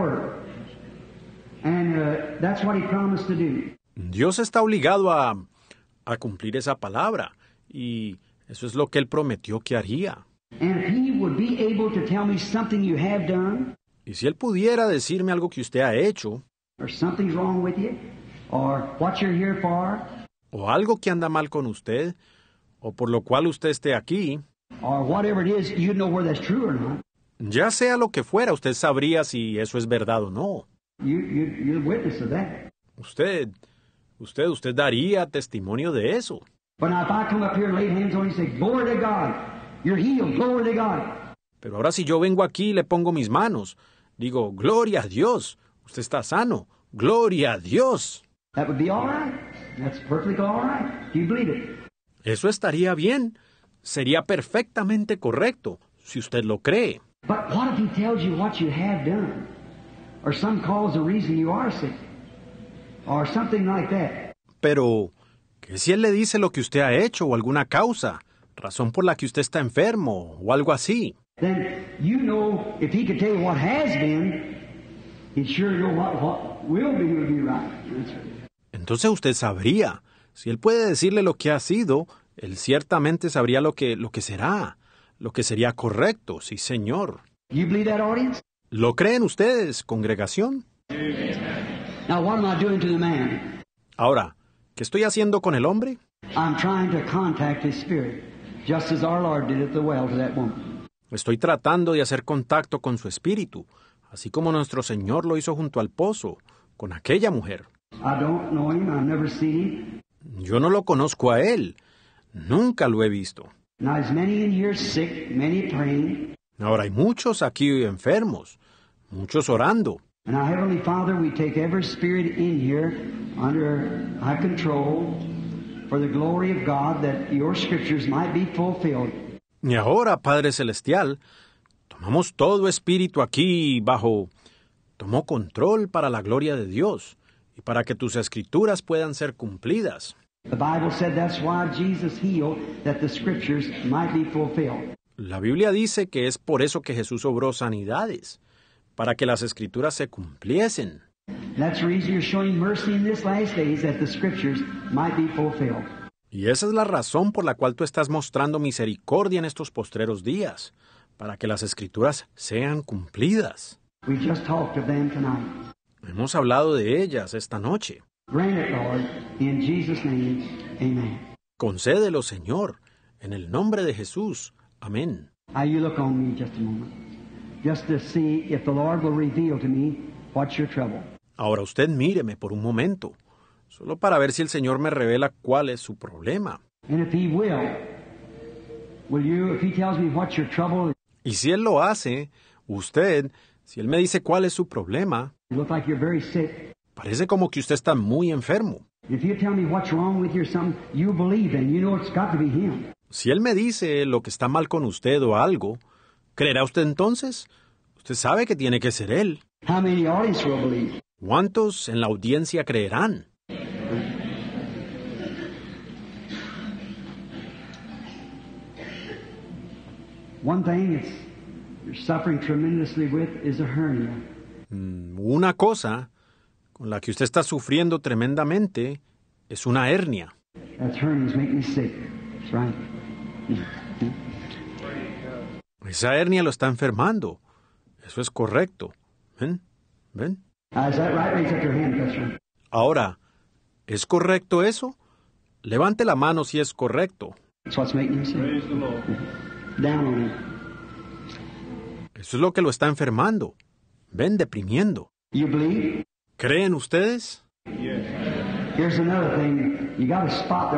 Uh, Dios está obligado a, cumplir esa palabra y eso es lo que él prometió que haría. Y si él pudiera decirme algo que usted ha hecho, o algo que anda mal con usted, o por lo cual usted esté aquí, ya sea lo que fuera, usted sabría si eso es verdad o no. Usted, usted, usted daría testimonio de eso. Pero ahora si yo vengo aquí y le pongo mis manos, digo, gloria a Dios, usted está sano, gloria a Dios. Eso estaría bien, sería perfectamente correcto, si usted lo cree. Pero, ¿qué si él le dice lo que usted ha hecho o alguna causa, razón por la que usted está enfermo o algo así? Entonces usted sabría. Si él puede decirle lo que ha sido, él ciertamente sabría lo que, lo que será, lo que sería correcto, sí señor. ¿Lo creen ustedes, congregación? Ahora, ¿qué estoy haciendo con el hombre? Estoy tratando de hacer contacto con su espíritu, así como nuestro Señor lo hizo junto al pozo, con aquella mujer. Yo no lo conozco a él, nunca lo he visto. Ahora hay muchos aquí enfermos, muchos orando. And our Heavenly Father, we take every spirit in here under our control for the glory of God that your scriptures might be fulfilled. Y ahora, Padre Celestial, tomamos todo espíritu aquí bajo, tomó control para la gloria de Dios y para que tus escrituras puedan ser cumplidas. The Bible said that's why Jesus healed, that the scriptures might be fulfilled. La Biblia dice que es por eso que Jesús obró sanidades, para que las escrituras se cumpliesen. Y esa es la razón por la cual tú estás mostrando misericordia en estos postreros días, para que las escrituras sean cumplidas. Hemos hablado de ellas esta noche. Concédelo, Señor, en el nombre de Jesús. Amén. you look on me just a moment, just to see if the Lord will reveal to me what's your trouble. Ahora usted míreme por un momento, solo para ver si el Señor me revela cuál es su problema. And if he will, will you, if he tells me what's your trouble, y si Él lo hace, usted, si Él me dice cuál es su problema, look like you're very sick. parece como que usted está muy enfermo. If you tell me what's wrong with you or you believe you know it's got to be him. Si él me dice lo que está mal con usted o algo, ¿creerá usted entonces? Usted sabe que tiene que ser él. ¿Cuántos en la audiencia creerán? Mm, una cosa con la que usted está sufriendo tremendamente es una hernia. me esa pues hernia lo está enfermando. Eso es correcto. ¿Ven? ¿Ven? Ah, Ahora, ¿es correcto eso? Levante la mano si es correcto. Eso es lo que lo está enfermando. Ven deprimiendo. ¿Creen ustedes? Here's spot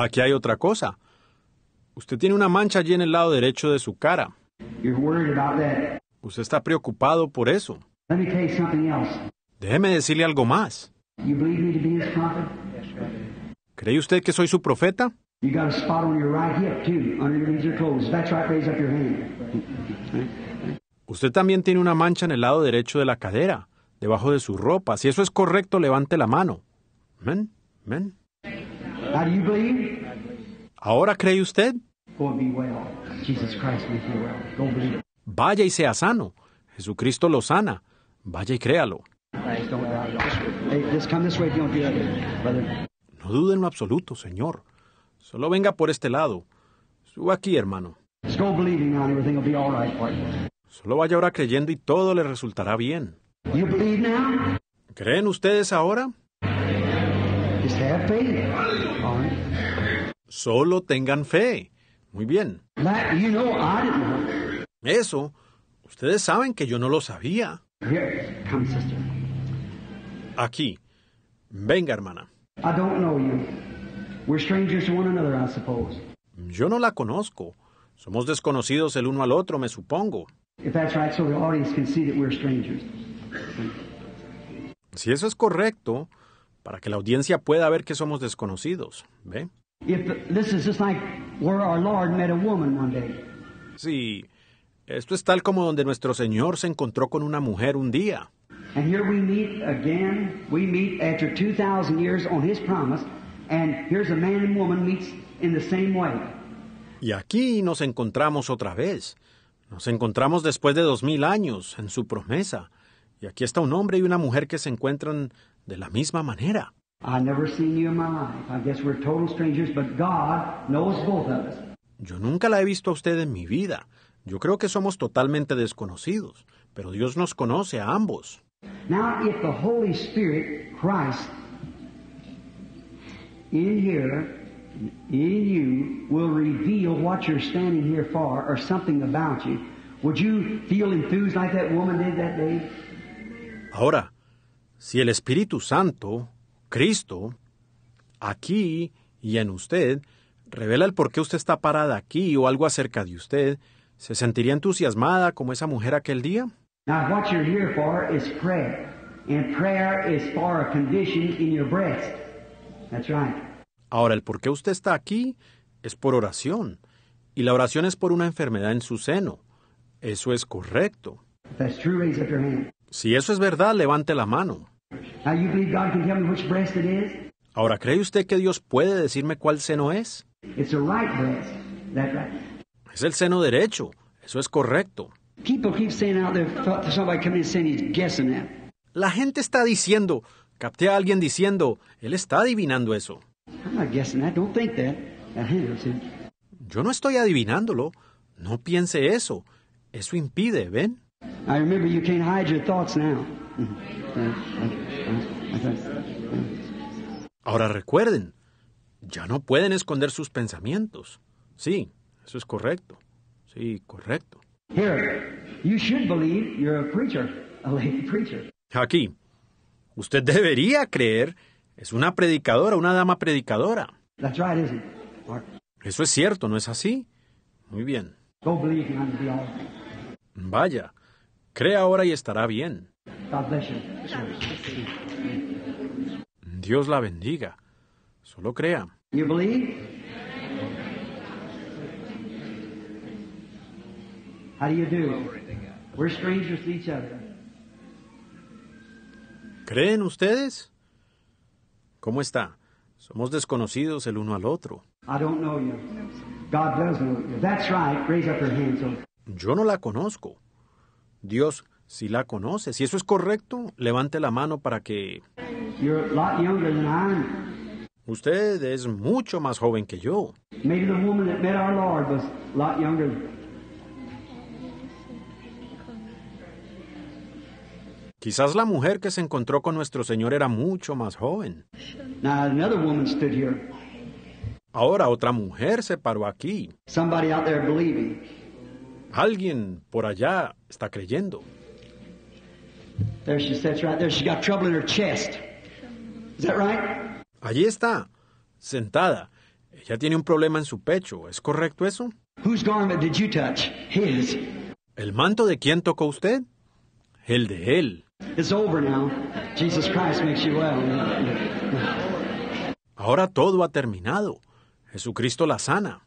Aquí hay otra cosa. Usted tiene una mancha allí en el lado derecho de su cara. Usted está preocupado por eso. Déjeme decirle algo más. ¿Cree usted que soy su profeta? Usted también tiene una mancha en el lado derecho de la cadera, debajo de su ropa. Si eso es correcto, levante la mano. Amén. Amén. ¿Ahora cree usted? Vaya y sea sano. Jesucristo lo sana. Vaya y créalo. No dude en lo absoluto, Señor. Solo venga por este lado. Suba aquí, hermano. Solo vaya ahora creyendo y todo le resultará bien. ¿Creen ustedes ahora? Oh. Solo tengan fe. Muy bien. Eso, ustedes saben que yo no lo sabía. Aquí. Venga, hermana. Yo no la conozco. Somos desconocidos el uno al otro, me supongo. Si eso es correcto, para que la audiencia pueda ver que somos desconocidos. ¿Ve? Sí, esto es tal como donde nuestro Señor se encontró con una mujer un día. Y aquí nos encontramos otra vez. Nos encontramos después de dos mil años en su promesa. Y aquí está un hombre y una mujer que se encuentran de la misma manera. Yo nunca la he visto a usted en mi vida. Yo creo que somos totalmente desconocidos, pero Dios nos conoce a ambos. Now, if the Holy Spirit, Christ, in here, in you, will reveal what you're standing here for or something about you, would you feel enthused like that woman did that day? Ahora, si el Espíritu Santo, Cristo, aquí y en usted, revela el por qué usted está parada aquí o algo acerca de usted, ¿se sentiría entusiasmada como esa mujer aquel día? Ahora el por qué usted está aquí es por oración. Y la oración es por una enfermedad en su seno. Eso es correcto. Si eso es verdad, levante la mano. Ahora, ¿cree usted que Dios puede decirme cuál seno es? Es el seno derecho. Eso es correcto. La gente está diciendo, capté a alguien diciendo, él está adivinando eso. Yo no estoy adivinándolo. No piense eso. Eso impide, ¿ven? Ahora recuerden, ya no pueden esconder sus pensamientos. Sí, eso es correcto. Sí, correcto. Aquí, usted debería creer, es una predicadora, una dama predicadora. Eso es cierto, ¿no es así? Muy bien. Vaya, Crea ahora y estará bien. Dios la bendiga. Solo crea. ¿Creen ustedes? ¿Cómo está? Somos desconocidos el uno al otro. Yo no la conozco. Dios si la conoce. Si eso es correcto, levante la mano para que... Usted es mucho más joven que yo. Quizás la mujer que se encontró con nuestro Señor era mucho más joven. Ahora otra mujer se paró aquí. Alguien por allá está creyendo. Allí está, sentada. Ella tiene un problema en su pecho. ¿Es correcto eso? ¿El manto de quién tocó usted? El de él. Ahora todo ha terminado. Jesucristo la sana.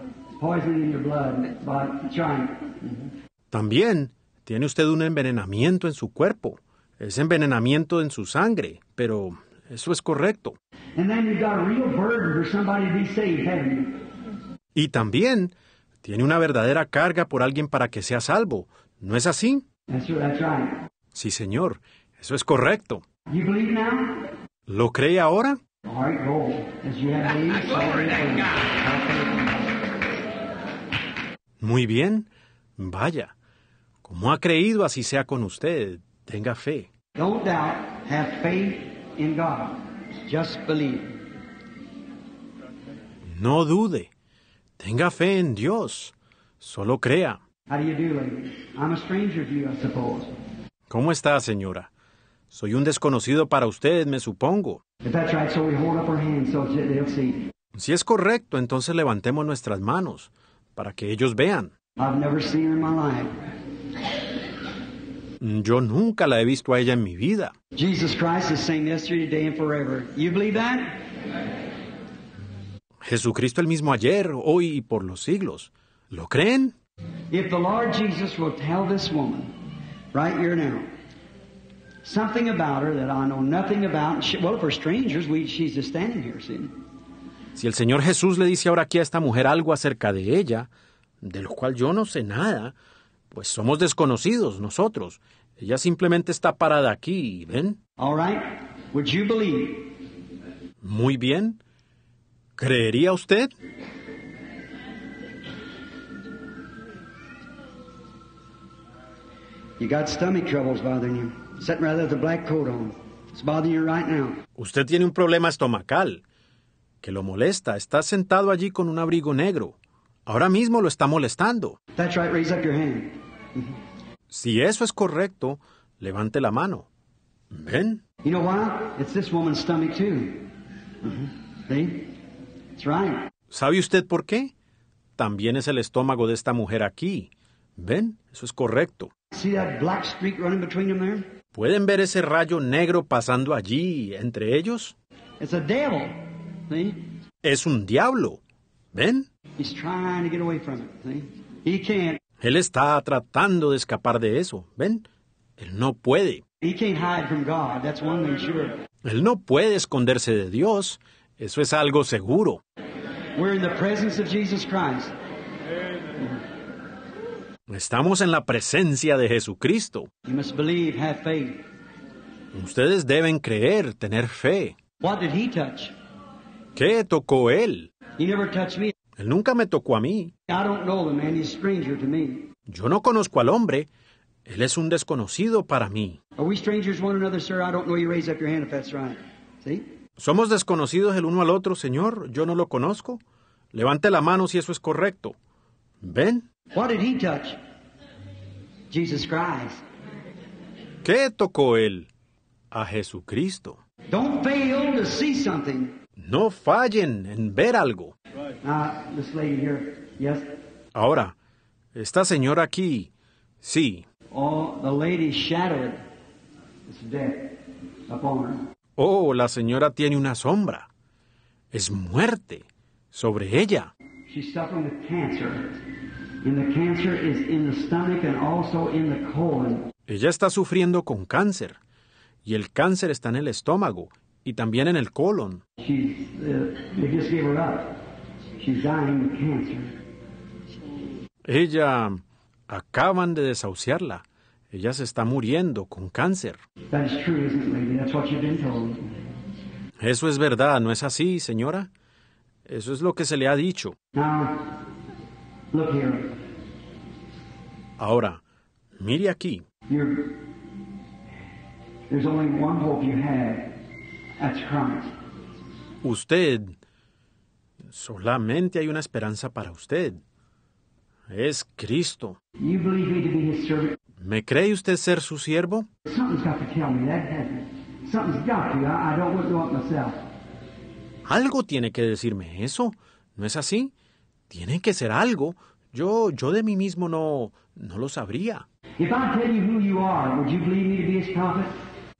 También tiene usted un envenenamiento en su cuerpo, es envenenamiento en su sangre, pero eso es correcto. Y también tiene una verdadera carga por alguien para que sea salvo, ¿no es así? Sí, señor, eso es correcto. ¿Lo cree ahora? Muy bien. Vaya. Como ha creído, así sea con usted. Tenga fe. No dude. Tenga fe en Dios. Solo crea. ¿Cómo está, señora? Soy un desconocido para usted, me supongo. Si es correcto, entonces levantemos nuestras manos para que ellos vean. Yo nunca la he visto a ella en mi vida. Jesucristo el mismo ayer, hoy y por los siglos. ¿Lo creen? If the Lord Jesus will tell this woman right here now something about her that I know nothing about, she, well, if we're strangers, we, she's just standing here, see? Si el Señor Jesús le dice ahora aquí a esta mujer algo acerca de ella, de lo cual yo no sé nada, pues somos desconocidos nosotros. Ella simplemente está parada aquí, ¿ven? Muy bien. ¿Creería usted? Usted tiene un problema estomacal que lo molesta. Está sentado allí con un abrigo negro. Ahora mismo lo está molestando. Mm-hmm. Si eso es correcto, levante la mano. ¿Ven? ¿Sabe usted por qué? También es el estómago de esta mujer aquí. ¿Ven? Eso es correcto. ¿Pueden ver ese rayo negro pasando allí entre ellos? It's a devil. Es un diablo. ¿Ven? Él está tratando de escapar de eso. ¿Ven? Él no puede. Él no puede esconderse de Dios. Eso es algo seguro. Estamos en la presencia de Jesucristo. Ustedes deben creer, tener fe. ¿Qué ¿Qué tocó él? Él nunca me tocó a mí. Yo no conozco al hombre. Él es un desconocido para mí. ¿Somos desconocidos el uno al otro, Señor? Yo no lo conozco. Levante la mano si eso es correcto. ¿Ven? ¿Qué tocó él? A Jesucristo. No fallen en ver algo. Ahora, esta señora aquí, sí. Oh, la señora tiene una sombra. Es muerte sobre ella. Ella está sufriendo con cáncer y el cáncer está en el estómago y también en el colon. Uh, Ella acaban de desahuciarla. Ella se está muriendo con cáncer. Eso es verdad, ¿no es así, señora? Eso es lo que se le ha dicho. Ahora, mire aquí. Usted, solamente hay una esperanza para usted. Es Cristo. ¿Me cree usted ser su siervo? Algo tiene que decirme eso. ¿No es así? Tiene que ser algo. Yo, yo de mí mismo no, no lo sabría.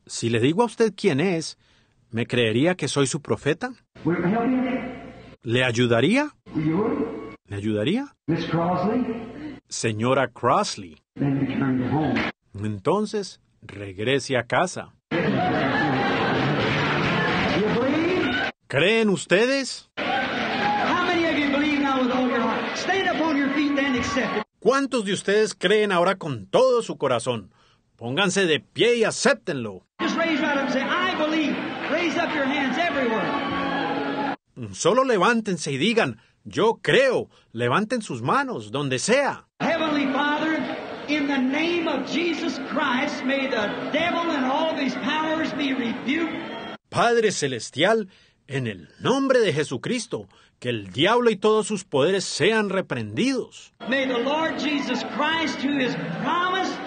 Si le digo a usted quién es, ¿Me creería que soy su profeta? ¿Le ayudaría? ¿Le ayudaría? Señora Crosley. Entonces, regrese a casa. ¿Creen ustedes? ¿Cuántos de ustedes creen ahora con todo su corazón? Pónganse de pie y acéptenlo up your hands everywhere. Solo levántense y digan, yo creo, levanten sus manos donde sea. Heavenly Father, in the name of Jesus Christ, may the devil and all his powers be rebuked. Padre celestial, en el nombre de Jesucristo, que el diablo y todos sus poderes sean reprendidos. May the Lord Jesus Christ, who has promised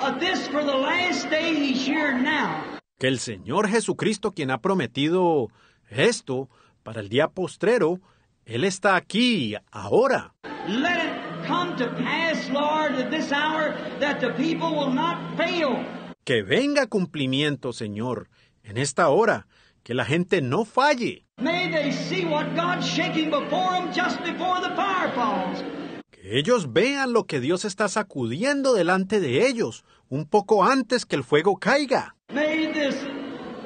of this for the last day, he's here now que el Señor Jesucristo, quien ha prometido esto para el día postrero, Él está aquí, ahora. Que venga cumplimiento, Señor, en esta hora, que la gente no falle. Que ellos vean lo que Dios está sacudiendo delante de ellos, un poco antes que el fuego caiga made this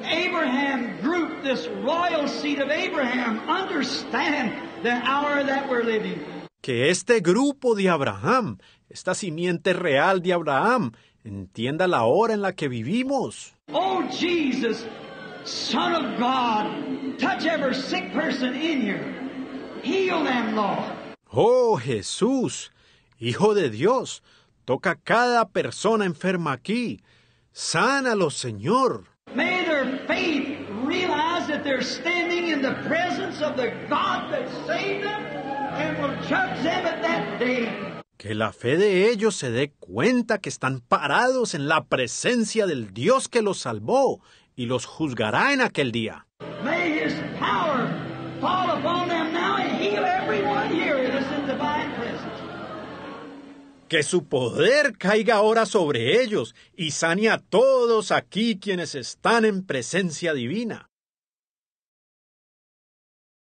Abraham group, this royal seed of Abraham, understand the hour that we're living. Que este grupo de Abraham, esta simiente real de Abraham, entienda la hora en la que vivimos. Oh Jesus, Son of God, touch every sick person in here. Heal them, Lord. Oh Jesús, Hijo de Dios, toca cada persona enferma aquí. Sánalo, Señor. May their faith realize that they're standing in the presence of the God that saved them and will judge them at that day. Que la fe de ellos se dé cuenta que están parados en la presencia del Dios que los salvó y los juzgará en aquel día. May his power fall upon que su poder caiga ahora sobre ellos y sane a todos aquí quienes están en presencia divina.